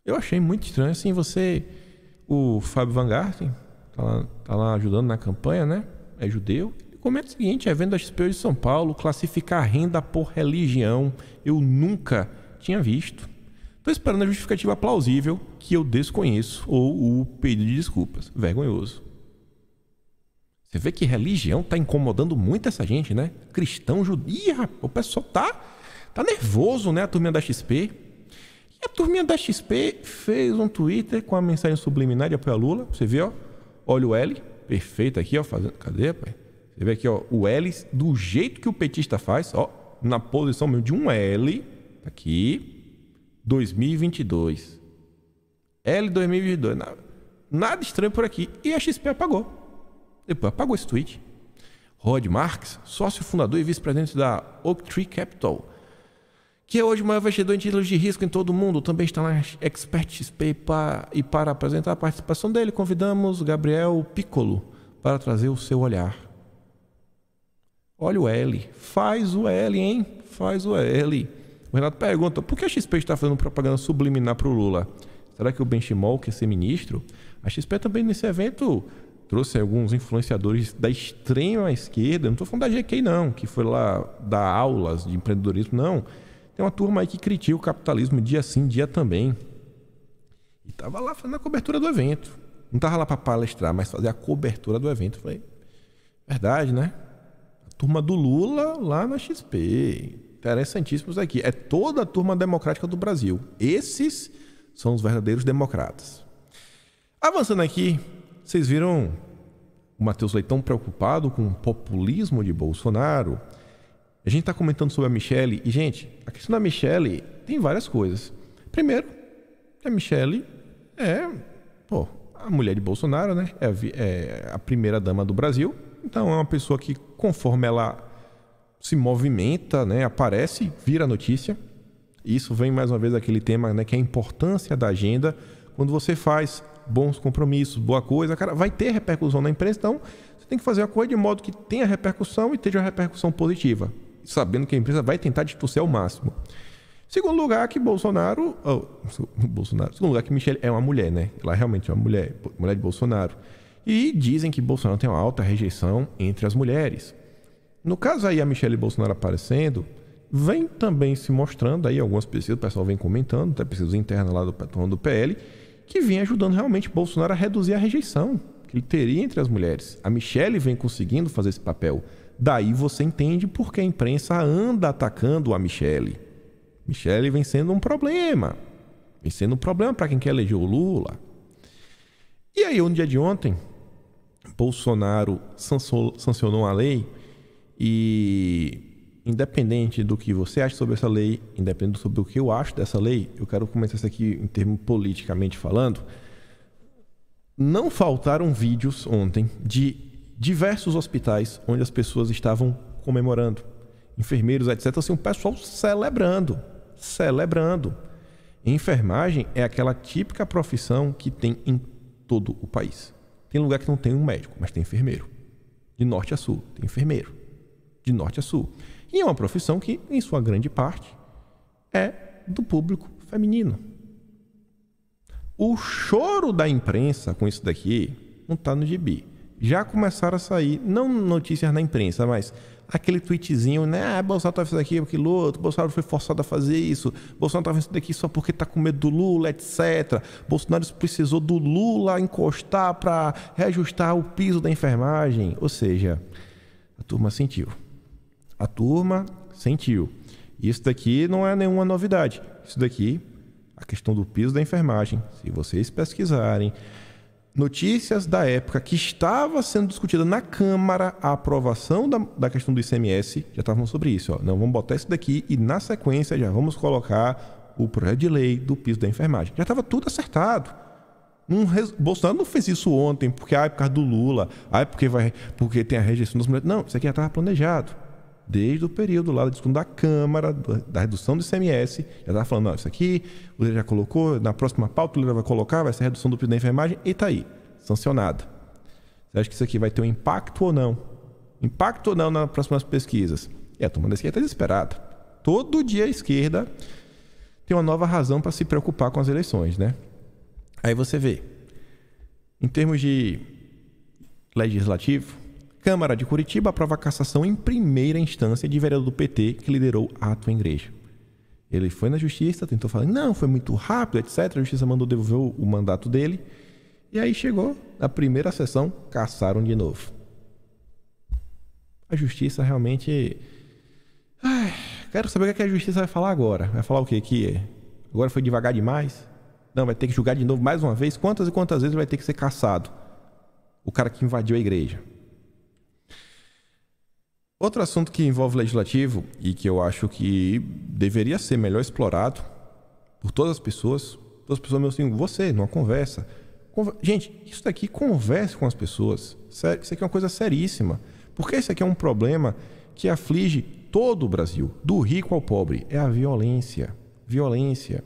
Eu achei muito estranho. Assim, você, o Fábio Van Garten, tá lá, tá lá ajudando na campanha, né? É judeu. Ele comenta o seguinte: é vendo a XP de São Paulo, classificar renda por religião. Eu nunca tinha visto. Estou esperando a justificativa plausível que eu desconheço ou o pedido de desculpas. Vergonhoso. Você vê que religião tá incomodando muito essa gente, né? Cristão, judia, o pessoal tá, tá nervoso, né? A turminha da XP. E a turminha da XP fez um Twitter com a mensagem subliminar de apoio a Lula. Você vê, ó. Olha o L, perfeito aqui, ó. Fazendo, cadê, pai? Você vê aqui, ó, o L do jeito que o petista faz, ó, na posição mesmo de um L, tá aqui, 2022. L 2022. Nada, nada estranho por aqui. E a XP apagou. Depois apagou esse tweet. Rod Marks, sócio fundador e vice-presidente da Oaktree Capital, que é hoje o maior investidor em títulos de risco em todo o mundo, também está na Expert XP e para apresentar a participação dele, convidamos Gabriel Piccolo para trazer o seu olhar. Olha o L, faz o L, hein? Faz o L. O Renato pergunta, por que a XP está fazendo propaganda subliminar para o Lula? Será que o Benchimol quer é ser ministro? A XP também nesse evento trouxe alguns influenciadores da extrema esquerda, não estou falando da GK não, que foi lá dar aulas de empreendedorismo, não tem uma turma aí que critica o capitalismo dia sim, dia também. E tava lá fazendo a cobertura do evento. Não tava lá para palestrar, mas fazer a cobertura do evento. Falei, verdade, né? A turma do Lula lá na XP. Interessantíssimos aqui. É toda a turma democrática do Brasil. Esses são os verdadeiros democratas. Avançando aqui, vocês viram o Matheus Leitão preocupado com o populismo de Bolsonaro. A gente está comentando sobre a Michelle e, gente, a questão da Michelle tem várias coisas. Primeiro, a Michelle é pô, a mulher de Bolsonaro, né? É a, é a primeira dama do Brasil. Então é uma pessoa que, conforme ela se movimenta, né, aparece, vira notícia. Isso vem mais uma vez aquele tema, né, que é a importância da agenda. Quando você faz bons compromissos, boa coisa, cara, vai ter repercussão na imprensa. Então, você tem que fazer a coisa de modo que tenha repercussão e tenha uma repercussão positiva sabendo que a empresa vai tentar distorcer ao máximo. Segundo lugar, que Bolsonaro. Oh, Bolsonaro. Segundo lugar, que Michelle é uma mulher, né? Ela realmente é uma mulher, mulher de Bolsonaro. E dizem que Bolsonaro tem uma alta rejeição entre as mulheres. No caso aí, a Michelle Bolsonaro aparecendo, vem também se mostrando aí algumas pesquisas, o pessoal vem comentando, até pesquisas internas lá do do PL, que vem ajudando realmente Bolsonaro a reduzir a rejeição que ele teria entre as mulheres. A Michelle vem conseguindo fazer esse papel. Daí você entende por que a imprensa anda atacando a Michele. Michele vem sendo um problema. Vem sendo um problema para quem quer eleger o Lula. E aí, no dia de ontem, Bolsonaro sancionou uma lei e independente do que você acha sobre essa lei, independente sobre o que eu acho dessa lei, eu quero começar isso aqui em termos politicamente falando. Não faltaram vídeos ontem de diversos hospitais onde as pessoas estavam comemorando, enfermeiros, etc. Então, assim, o pessoal celebrando, celebrando. Enfermagem é aquela típica profissão que tem em todo o país. Tem lugar que não tem um médico, mas tem enfermeiro. De norte a sul, tem enfermeiro. De norte a sul. E é uma profissão que, em sua grande parte, é do público feminino. O choro da imprensa com isso daqui não está no gibi já começaram a sair, não notícias na imprensa, mas aquele tweetzinho, né? Ah, Bolsonaro tá fazendo aqui, aquilo outro, Bolsonaro foi forçado a fazer isso, Bolsonaro tá fazendo isso daqui só porque tá com medo do Lula, etc. Bolsonaro precisou do Lula encostar para reajustar o piso da enfermagem. Ou seja, a turma sentiu. A turma sentiu. Isso daqui não é nenhuma novidade. Isso daqui, a questão do piso da enfermagem, se vocês pesquisarem, notícias da época que estava sendo discutida na Câmara a aprovação da, da questão do ICMS, já estavam tá sobre isso. Ó. Não, vamos botar isso daqui e na sequência já vamos colocar o projeto de lei do piso da enfermagem. Já estava tudo acertado. Um res... Bolsonaro não fez isso ontem porque ah, é por causa do Lula, ah, é porque, vai... porque tem a rejeição das mulheres. Não, isso aqui já estava planejado desde o período lá da discussão da Câmara, da redução do ICMS, já estava falando, não, isso aqui, o Lira já colocou, na próxima pauta o Lira vai colocar, vai ser a redução do PIB da enfermagem, e está aí, sancionada. Você acha que isso aqui vai ter um impacto ou não? Impacto ou não nas próximas pesquisas? E é, a turma da esquerda está desesperada. Todo dia a esquerda tem uma nova razão para se preocupar com as eleições, né? Aí você vê, em termos de legislativo, Câmara de Curitiba aprova a cassação em primeira instância de vereador do PT que liderou ato em igreja. Ele foi na justiça, tentou falar, não, foi muito rápido, etc. A justiça mandou devolver o mandato dele. E aí chegou, na primeira sessão, caçaram de novo. A justiça realmente. Ai, quero saber o é que a justiça vai falar agora. Vai falar o quê? Que agora foi devagar demais? Não, vai ter que julgar de novo mais uma vez? Quantas e quantas vezes vai ter que ser cassado? O cara que invadiu a igreja. Outro assunto que envolve legislativo e que eu acho que deveria ser melhor explorado por todas as pessoas, todas as pessoas, meu assim, você, numa conversa. Gente, isso daqui converse com as pessoas. isso aqui é uma coisa seríssima. Porque isso aqui é um problema que aflige todo o Brasil, do rico ao pobre. É a violência. Violência.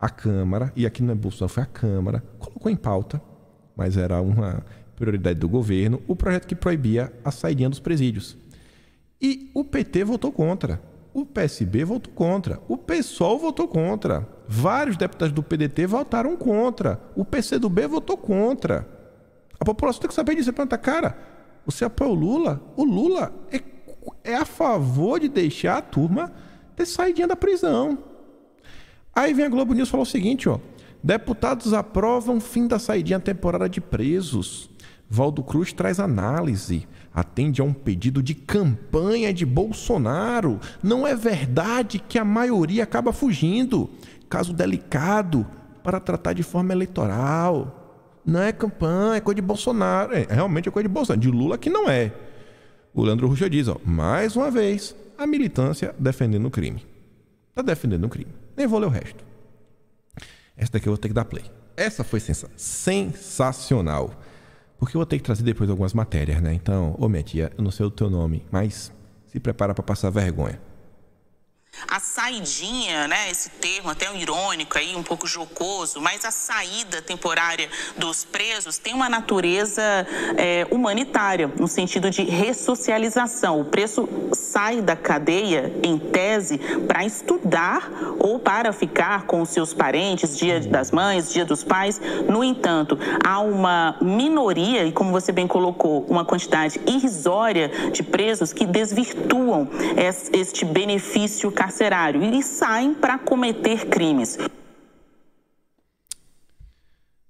A Câmara, e aqui não é Bolsonaro, foi a Câmara, colocou em pauta, mas era uma prioridade do governo, o projeto que proibia a saída dos presídios. E o PT votou contra. O PSB votou contra. O PSOL votou contra. Vários deputados do PDT votaram contra. O PCdoB votou contra. A população tem que saber disso. Planta, cara, você apoia o Lula? O Lula é, é a favor de deixar a turma ter saída da prisão. Aí vem a Globo News falar o seguinte, ó. Deputados aprovam fim da saidinha temporária de presos. Valdo Cruz traz análise atende a um pedido de campanha de Bolsonaro. Não é verdade que a maioria acaba fugindo. Caso delicado para tratar de forma eleitoral. Não é campanha, é coisa de Bolsonaro. É, realmente é coisa de Bolsonaro. De Lula que não é. O Leandro Ruxa diz, ó, mais uma vez, a militância defendendo o crime. Tá defendendo o crime. Nem vou ler o resto. Essa daqui eu vou ter que dar play. Essa foi sensacional. Porque eu vou ter que trazer depois algumas matérias, né? Então, ô minha tia, eu não sei o teu nome, mas se prepara para passar vergonha. A saidinha, né, esse termo até um irônico aí, um pouco jocoso, mas a saída temporária dos presos tem uma natureza é, humanitária, no sentido de ressocialização. O preso sai da cadeia, em tese, para estudar ou para ficar com os seus parentes, dia das mães, dia dos pais. No entanto, há uma minoria, e como você bem colocou, uma quantidade irrisória de presos que desvirtuam este benefício carcerário e saem para cometer crimes.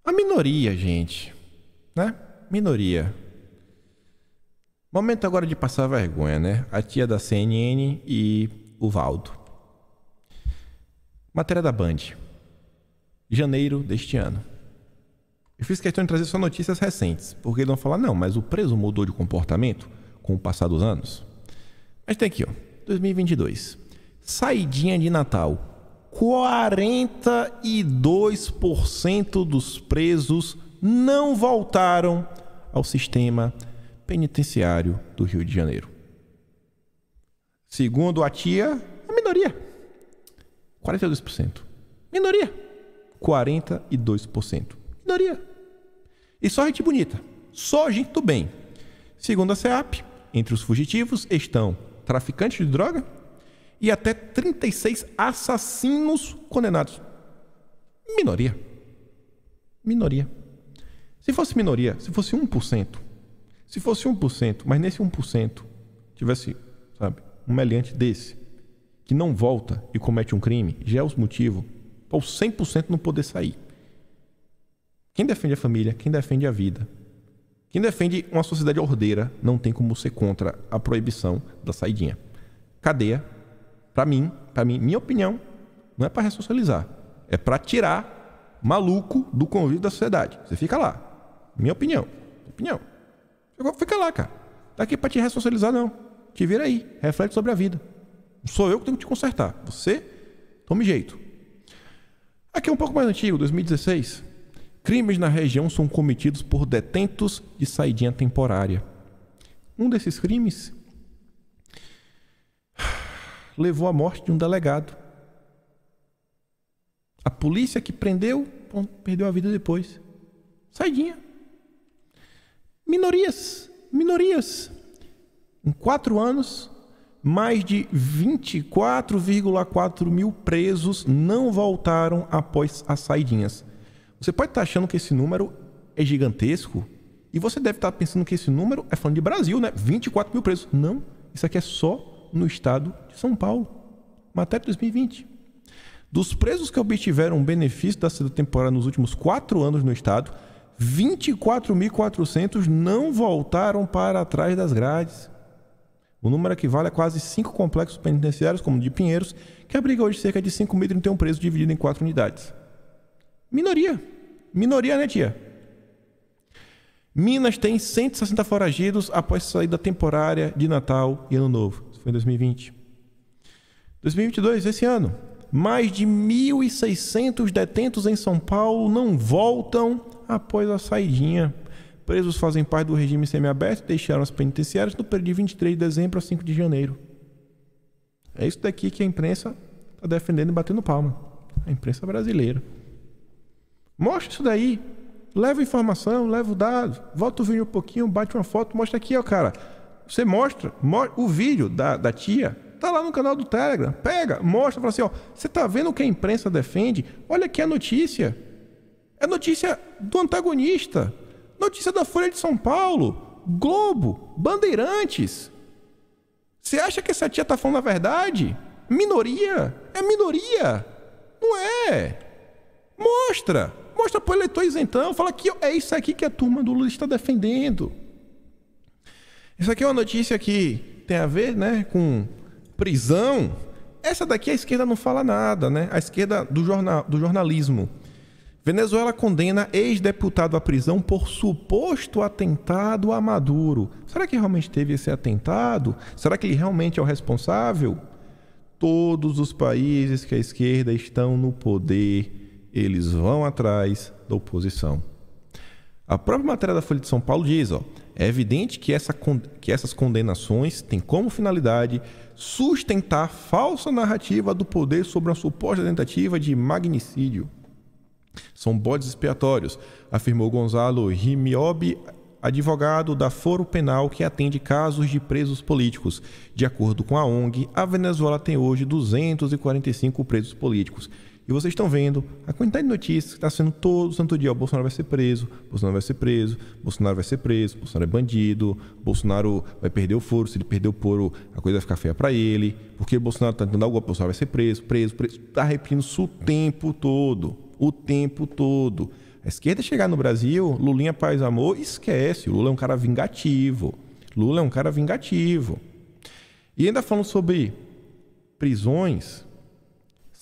A minoria, gente, né? Minoria. Momento agora de passar vergonha, né? A tia da CNN e o Valdo. Matéria da Band. Janeiro deste ano. Eu fiz questão de trazer só notícias recentes, porque eles vão falar, não, mas o preso mudou de comportamento com o passar dos anos. Mas tem aqui, ó, 2022. Saidinha de Natal. 42% dos presos não voltaram ao sistema penitenciário do Rio de Janeiro. Segundo a TIA, a minoria. 42%. Minoria. 42%. Minoria. E só gente bonita. Só gente do bem. Segundo a CEAP, entre os fugitivos estão traficantes de droga, e até 36 assassinos condenados. Minoria. Minoria. Se fosse minoria, se fosse 1%, se fosse 1%, mas nesse 1% tivesse, sabe, um meliante desse, que não volta e comete um crime, já é o motivo para o 100% não poder sair. Quem defende a família, quem defende a vida, quem defende uma sociedade ordeira, não tem como ser contra a proibição da saidinha. Cadeia para mim, para mim, minha opinião, não é para ressocializar, é para tirar maluco do convívio da sociedade. Você fica lá. Minha opinião, opinião. Fica lá, cara. Tá aqui para te ressocializar não. Te vira aí, reflete sobre a vida. Não sou eu que tenho que te consertar. Você tome jeito. Aqui é um pouco mais antigo, 2016. Crimes na região são cometidos por detentos de saidinha temporária. Um desses crimes levou à morte de um delegado. A polícia que prendeu, perdeu a vida depois. Saidinha. Minorias, minorias. Em quatro anos, mais de 24,4 mil presos não voltaram após as saidinhas. Você pode estar achando que esse número é gigantesco e você deve estar pensando que esse número é falando de Brasil, né? 24 mil presos. Não, isso aqui é só no estado de São Paulo. Matéria 2020. Dos presos que obtiveram benefício da saída temporária nos últimos quatro anos no estado, 24.400 não voltaram para trás das grades. O número equivale a quase cinco complexos penitenciários, como o de Pinheiros, que abriga hoje cerca de 5.031 presos divididos em quatro unidades. Minoria. Minoria, né, tia? Minas tem 160 foragidos após saída temporária de Natal e Ano Novo. Foi em 2020. 2022, esse ano, mais de 1.600 detentos em São Paulo não voltam após a saidinha. Presos fazem parte do regime semiaberto e deixaram as penitenciárias no período de 23 de dezembro a 5 de janeiro. É isso daqui que a imprensa está defendendo e batendo palma. A imprensa brasileira. Mostra isso daí. Leva informação, leva o dado. Volta o vídeo um pouquinho, bate uma foto, mostra aqui, ó, cara. Você mostra, o vídeo da, da tia tá lá no canal do Telegram. Pega, mostra, fala assim, ó, você tá vendo o que a imprensa defende? Olha aqui a notícia. É notícia do antagonista. Notícia da Folha de São Paulo, Globo, Bandeirantes. Você acha que essa tia tá falando a verdade? Minoria? É minoria. Não é. Mostra. Mostra pro eleitor isentão. Fala que é isso aqui que a turma do Lula está defendendo. Isso aqui é uma notícia que tem a ver né, com prisão. Essa daqui a esquerda não fala nada, né? A esquerda do, jornal, do jornalismo. Venezuela condena ex-deputado à prisão por suposto atentado a Maduro. Será que realmente teve esse atentado? Será que ele realmente é o responsável? Todos os países que a esquerda estão no poder, eles vão atrás da oposição. A própria matéria da Folha de São Paulo diz, ó, é evidente que, essa, que essas condenações têm como finalidade sustentar a falsa narrativa do poder sobre a suposta tentativa de magnicídio. São bodes expiatórios, afirmou Gonzalo Rimiobi, advogado da Foro Penal que atende casos de presos políticos. De acordo com a ONG, a Venezuela tem hoje 245 presos políticos. E vocês estão vendo a quantidade de notícias que está sendo todo santo dia: o Bolsonaro vai ser preso, Bolsonaro vai ser preso, Bolsonaro vai ser preso, Bolsonaro é bandido, Bolsonaro vai perder o foro, se ele perder o foro, a coisa vai ficar feia para ele, porque Bolsonaro está tentando algo o Bolsonaro vai ser preso, preso, preso. Está repetindo isso o tempo todo. O tempo todo. A esquerda chegar no Brasil, Lulinha paz amor, esquece. O Lula é um cara vingativo. Lula é um cara vingativo. E ainda falando sobre prisões,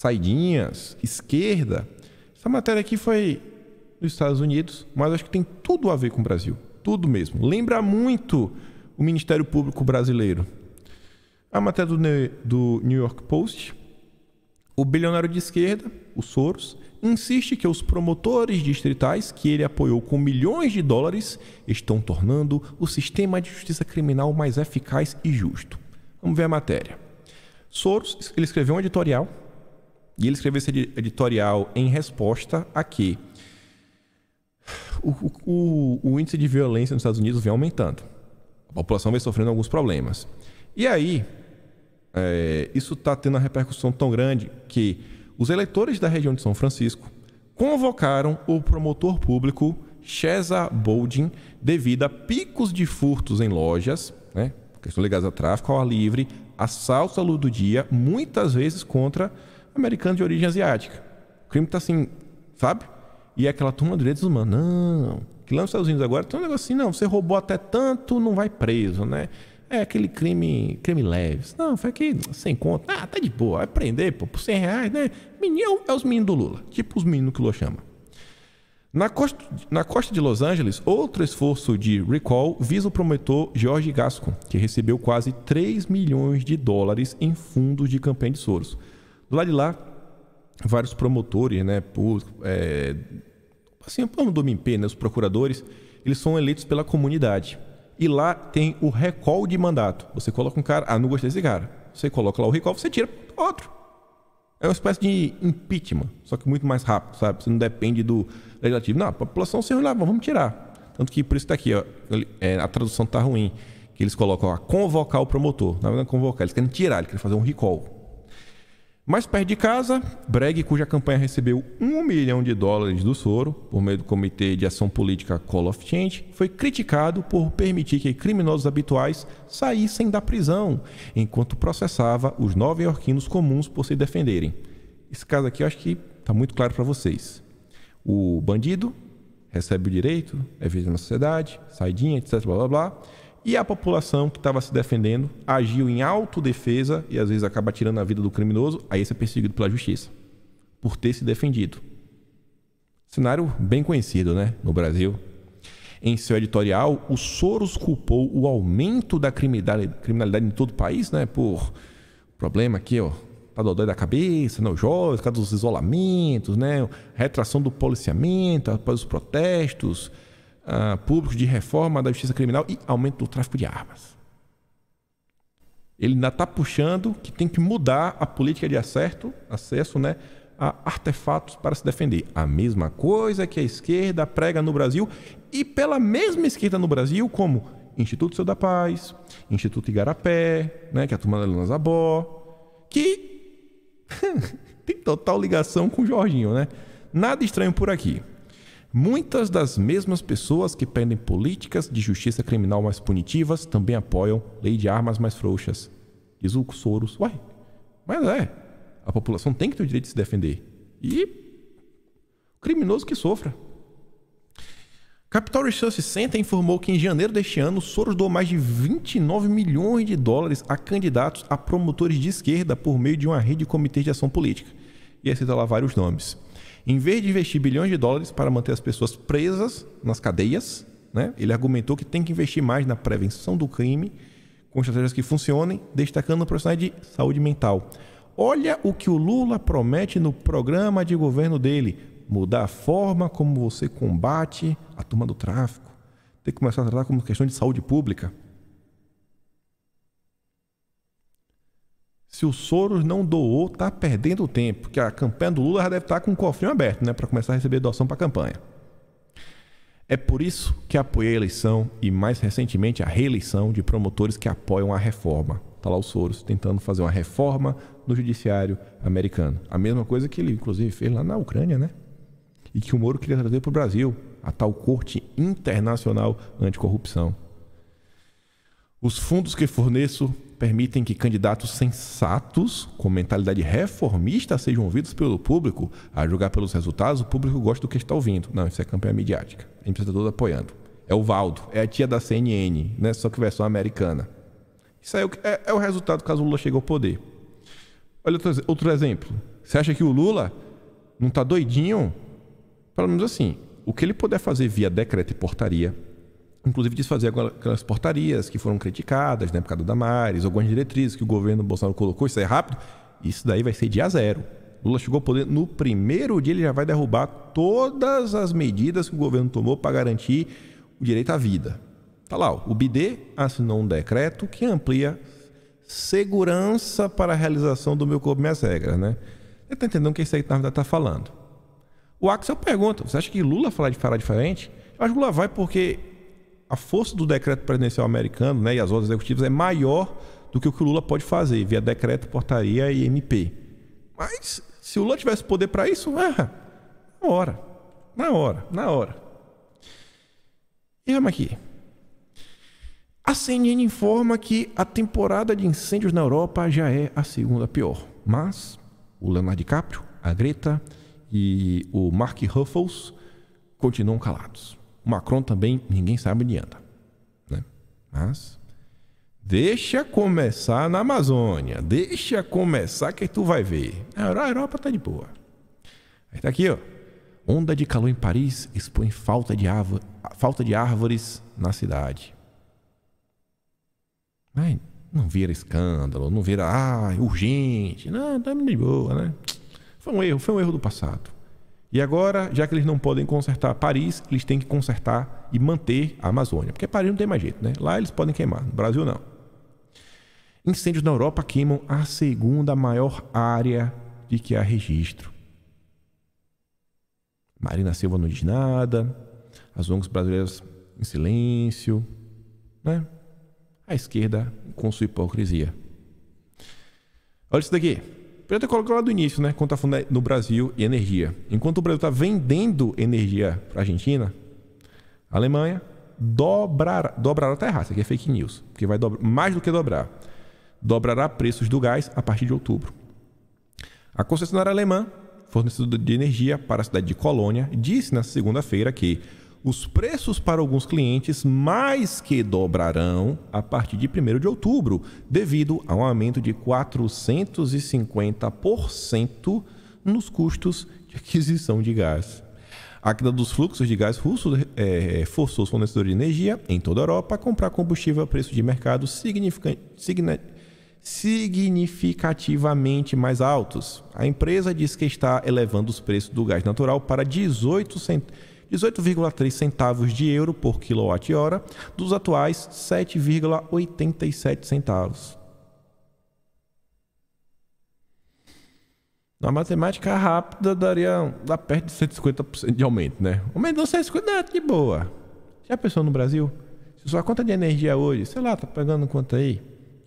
saidinhas, esquerda. Essa matéria aqui foi dos Estados Unidos, mas acho que tem tudo a ver com o Brasil. Tudo mesmo. Lembra muito o Ministério Público brasileiro. A matéria do New York Post. O bilionário de esquerda, o Soros, insiste que os promotores distritais que ele apoiou com milhões de dólares estão tornando o sistema de justiça criminal mais eficaz e justo. Vamos ver a matéria. Soros, ele escreveu um editorial e ele escreveu esse editorial em resposta a que o, o, o índice de violência nos Estados Unidos vem aumentando. A população vem sofrendo alguns problemas. E aí, é, isso está tendo uma repercussão tão grande que os eleitores da região de São Francisco convocaram o promotor público Chesa Boldin devido a picos de furtos em lojas, né, questões ligadas a tráfico ao ar livre, assalto à luz do dia, muitas vezes contra americano de origem asiática. O crime está assim, sabe? E é aquela turma de direitos humanos. Não, que lá nos Estados Unidos agora tem um negócio assim, não, você roubou até tanto, não vai preso, né? É aquele crime, crime leve. Não, foi aqui sem conta. Ah, tá de boa, vai prender, pô, por 100 reais, né? Menino é os meninos do Lula, tipo os meninos que o Lula chama. Na costa, na costa de Los Angeles, outro esforço de recall visa o promotor George Gascon, que recebeu quase 3 milhões de dólares em fundos de campanha de Soros. Do lado de lá, vários promotores, né? é, assim, vamos é do MP, né? Os procuradores, eles são eleitos pela comunidade. E lá tem o recall de mandato. Você coloca um cara, ah, não gostei desse cara. Você coloca lá o recall, você tira outro. É uma espécie de impeachment, só que muito mais rápido, sabe? Você não depende do legislativo. Não, a população se lá, vamos tirar. Tanto que por isso está aqui, ó, é, a tradução tá ruim. Que eles colocam, a convocar o promotor. Na verdade, é convocar, eles querem tirar, eles querem fazer um recall. Mais perto de casa, Breg, cuja campanha recebeu um milhão de dólares do Soro por meio do Comitê de Ação Política Call of Change, foi criticado por permitir que criminosos habituais saíssem da prisão, enquanto processava os nova-iorquinos comuns por se defenderem. Esse caso aqui eu acho que está muito claro para vocês. O bandido recebe o direito, é vítima na sociedade, saidinha, etc. Blá, blá, blá. E a população que estava se defendendo agiu em autodefesa e às vezes acaba tirando a vida do criminoso, aí você é perseguido pela justiça por ter se defendido. Cenário bem conhecido, né, no Brasil. Em seu editorial, o Soros culpou o aumento da criminalidade, em todo o país, né, por problema aqui, ó, tá dodói da cabeça, não, né, jovens, por causa dos isolamentos, né, retração do policiamento após os protestos, uh, públicos de reforma da justiça criminal e aumento do tráfico de armas. Ele ainda está puxando que tem que mudar a política de acerto, acesso né, a artefatos para se defender. A mesma coisa que a esquerda prega no Brasil e pela mesma esquerda no Brasil, como Instituto Seu da Paz, Instituto Igarapé, né, que é a turma da Luna Zabó, que tem total ligação com o Jorginho, né? Nada estranho por aqui. Muitas das mesmas pessoas que pedem políticas de justiça criminal mais punitivas também apoiam lei de armas mais frouxas. Diz o Soros. Uai, mas é. A população tem que ter o direito de se defender. E criminoso que sofra. Capital Research Center informou que em janeiro deste ano, Soros doou mais de 29 milhões de dólares a candidatos a promotores de esquerda por meio de uma rede de comitês de ação política. E aí tá lá vários nomes. Em vez de investir bilhões de dólares para manter as pessoas presas nas cadeias, né, ele argumentou que tem que investir mais na prevenção do crime, com estratégias que funcionem, destacando o profissional de saúde mental. Olha o que o Lula promete no programa de governo dele: mudar a forma como você combate a turma do tráfico. Tem que começar a tratar como questão de saúde pública. se o Soros não doou, está perdendo tempo, que a campanha do Lula já deve estar tá com o cofrinho aberto, né, para começar a receber doação para a campanha. É por isso que apoiei a eleição e mais recentemente a reeleição de promotores que apoiam a reforma. Está lá o Soros tentando fazer uma reforma no judiciário americano. A mesma coisa que ele, inclusive, fez lá na Ucrânia, né? E que o Moro queria trazer para o Brasil, a tal Corte Internacional Anticorrupção. Os fundos que forneço permitem que candidatos sensatos, com mentalidade reformista, sejam ouvidos pelo público. A julgar pelos resultados, o público gosta do que está ouvindo. Não, isso é campanha midiática. A está toda apoiando. É o Valdo, é a tia da CNN, né? só que versão americana. Isso é o, é, é o resultado caso o Lula chegue ao poder. Olha outro, outro exemplo. Você acha que o Lula não está doidinho? Pelo menos assim, o que ele puder fazer via decreto e portaria, inclusive desfazer aquelas portarias que foram criticadas na época do Damares, algumas diretrizes que o governo Bolsonaro colocou, isso é rápido, isso daí vai ser dia zero. Lula chegou ao poder no primeiro dia, ele já vai derrubar todas as medidas que o governo tomou para garantir o direito à vida. Tá lá, ó, o BD assinou um decreto que amplia segurança para a realização do meu corpo e minhas regras, né? Você tá entendendo o que isso aí na verdade tá falando? O Axel pergunta, você acha que Lula falar de falar diferente? Eu acho que Lula vai porque a força do decreto presidencial americano né, e as ordens executivas é maior do que o que o Lula pode fazer via decreto, portaria e MP. Mas se o Lula tivesse poder para isso, ah, na hora, na hora, na hora. E vamos aqui. A CNN informa que a temporada de incêndios na Europa já é a segunda pior, mas o Leonardo DiCaprio, a Greta e o Mark Ruffles continuam calados. O Macron também, ninguém sabe onde anda. Né? Mas deixa começar na Amazônia, deixa começar que tu vai ver. A Europa tá de boa. Aí tá aqui, ó. Onda de calor em Paris expõe falta de, árvore, falta de árvores na cidade. Mas não vira escândalo, não vira, ah, urgente. Não, tá de boa, né? Foi um erro, foi um erro do passado. E agora, já que eles não podem consertar Paris, eles têm que consertar e manter a Amazônia. Porque Paris não tem mais jeito, né? Lá eles podem queimar, no Brasil não. Incêndios na Europa queimam a segunda maior área de que há registro. Marina Silva não diz nada, as ONGs brasileiras em silêncio, né? A esquerda com sua hipocrisia. Olha isso daqui. Preta colocou lá do início, né? Quanto fundo no Brasil e energia. Enquanto o Brasil está vendendo energia para a Argentina, a Alemanha dobrará. Dobrará até errado, isso aqui é fake news. Porque vai dobrar, mais do que dobrar. Dobrará preços do gás a partir de outubro. A concessionária alemã, fornecedora de energia para a cidade de Colônia, disse na segunda-feira que os preços para alguns clientes mais que dobrarão a partir de 1 de outubro, devido a um aumento de 450% nos custos de aquisição de gás. A queda dos fluxos de gás russo é, forçou os fornecedores de energia em toda a Europa a comprar combustível a preço de mercado signa, significativamente mais altos. A empresa diz que está elevando os preços do gás natural para 18 centavos 18,3 centavos de euro por quilowatt-hora dos atuais 7,87 centavos. Na matemática rápida daria da perto de 150% de aumento, né? aumento de 150 é de boa. Já pensou no Brasil? Se sua conta de energia hoje, sei lá, tá pagando quanto aí?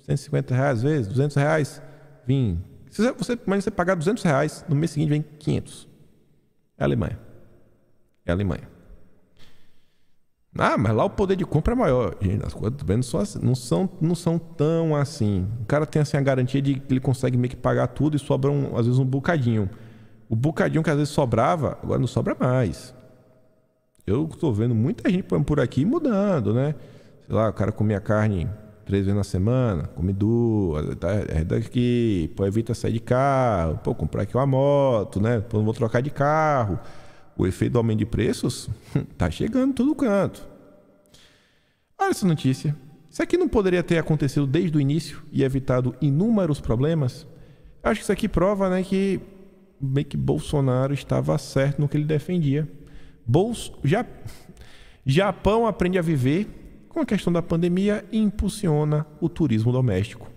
150 reais vezes, 200 reais? Vim. Se você, mas você pagar 200 reais, no mês seguinte vem 500. É a Alemanha é a Alemanha. Ah, mas lá o poder de compra é maior. Gente, as coisas também não são, assim, não, são, não são tão assim. O cara tem assim, a garantia de que ele consegue meio que pagar tudo e sobra, um, às vezes, um bocadinho. O bocadinho que às vezes sobrava, agora não sobra mais. Eu estou vendo muita gente por aqui mudando, né? Sei lá, o cara comia carne três vezes na semana, come duas, tá, é daqui, pô, evita sair de carro, pô, comprar aqui uma moto, né? Pô, não vou trocar de carro o efeito do aumento de preços está chegando em todo canto. Olha essa notícia. Isso aqui não poderia ter acontecido desde o início e evitado inúmeros problemas? Acho que isso aqui prova né, que meio que Bolsonaro estava certo no que ele defendia. Bolso... Japão aprende a viver com a questão da pandemia e impulsiona o turismo doméstico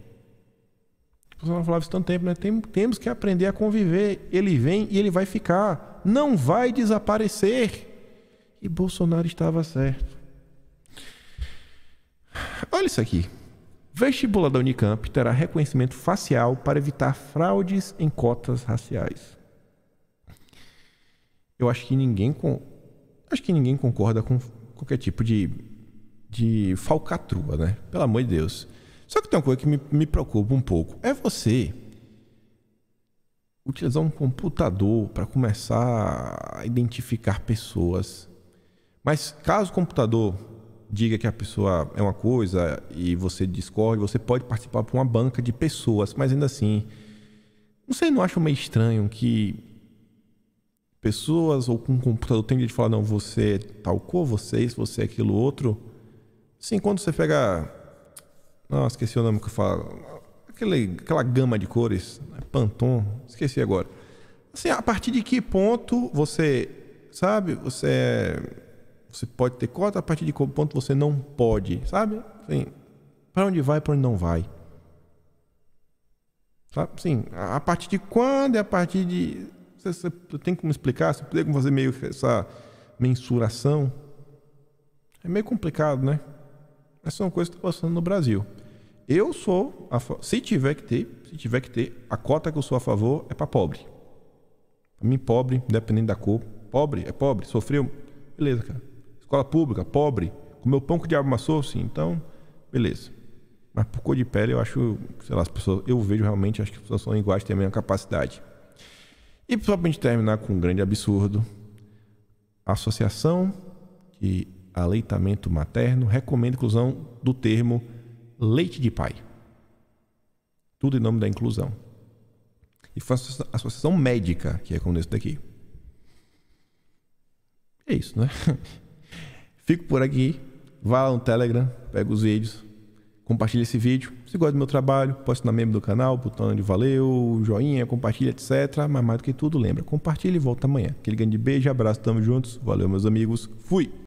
falava isso tanto tempo, né? Tem, temos que aprender a conviver. Ele vem e ele vai ficar. Não vai desaparecer. E Bolsonaro estava certo. Olha isso aqui. Vestibular da Unicamp terá reconhecimento facial para evitar fraudes em cotas raciais. Eu acho que ninguém com, acho que ninguém concorda com qualquer tipo de de falcatrua, né? Pelo amor de Deus. Só que tem uma coisa que me, me preocupa um pouco. É você utilizar um computador para começar a identificar pessoas. Mas caso o computador diga que a pessoa é uma coisa e você discorde, você pode participar por uma banca de pessoas, mas ainda assim, você não acha meio estranho que pessoas ou com um computador tem de falar não, você é tal cor, você é isso, você é aquilo outro? Sim, quando você pega não, esqueci o nome que eu falo. Aquele, aquela gama de cores, né? Panton, esqueci agora. Assim, a partir de que ponto você, sabe, você é, você pode ter cota, a partir de que ponto você não pode, sabe? Assim, para onde vai, para onde não vai. Sabe? Tá? Assim, a partir de quando e é a partir de você, você tem como explicar, você tem como fazer meio que essa mensuração. É meio complicado, né? Essa é uma coisa que está passando no Brasil. Eu sou, a, se tiver que ter, se tiver que ter, a cota que eu sou a favor é para pobre. Para mim, pobre, dependendo da cor, pobre é pobre, sofreu, beleza, cara. Escola pública, pobre, comeu pão que o diabo amassou, sim, então, beleza. Mas por cor de pele, eu acho, sei lá, as pessoas, eu vejo realmente, acho que as pessoas são iguais, têm a mesma capacidade. E só para a gente terminar com um grande absurdo, a Associação de Aleitamento Materno recomenda a inclusão do termo leite de pai. Tudo em nome da inclusão. E foi a associação médica que é recomendou isso daqui. É isso, né? Fico por aqui. Vá lá no Telegram, pega os vídeos, compartilha esse vídeo. Se gosta do meu trabalho, pode na membro do canal, botão de valeu, joinha, compartilha, etc. Mas mais do que tudo, lembra, compartilha e volta amanhã. Aquele grande beijo, abraço, tamo juntos. Valeu, meus amigos. Fui!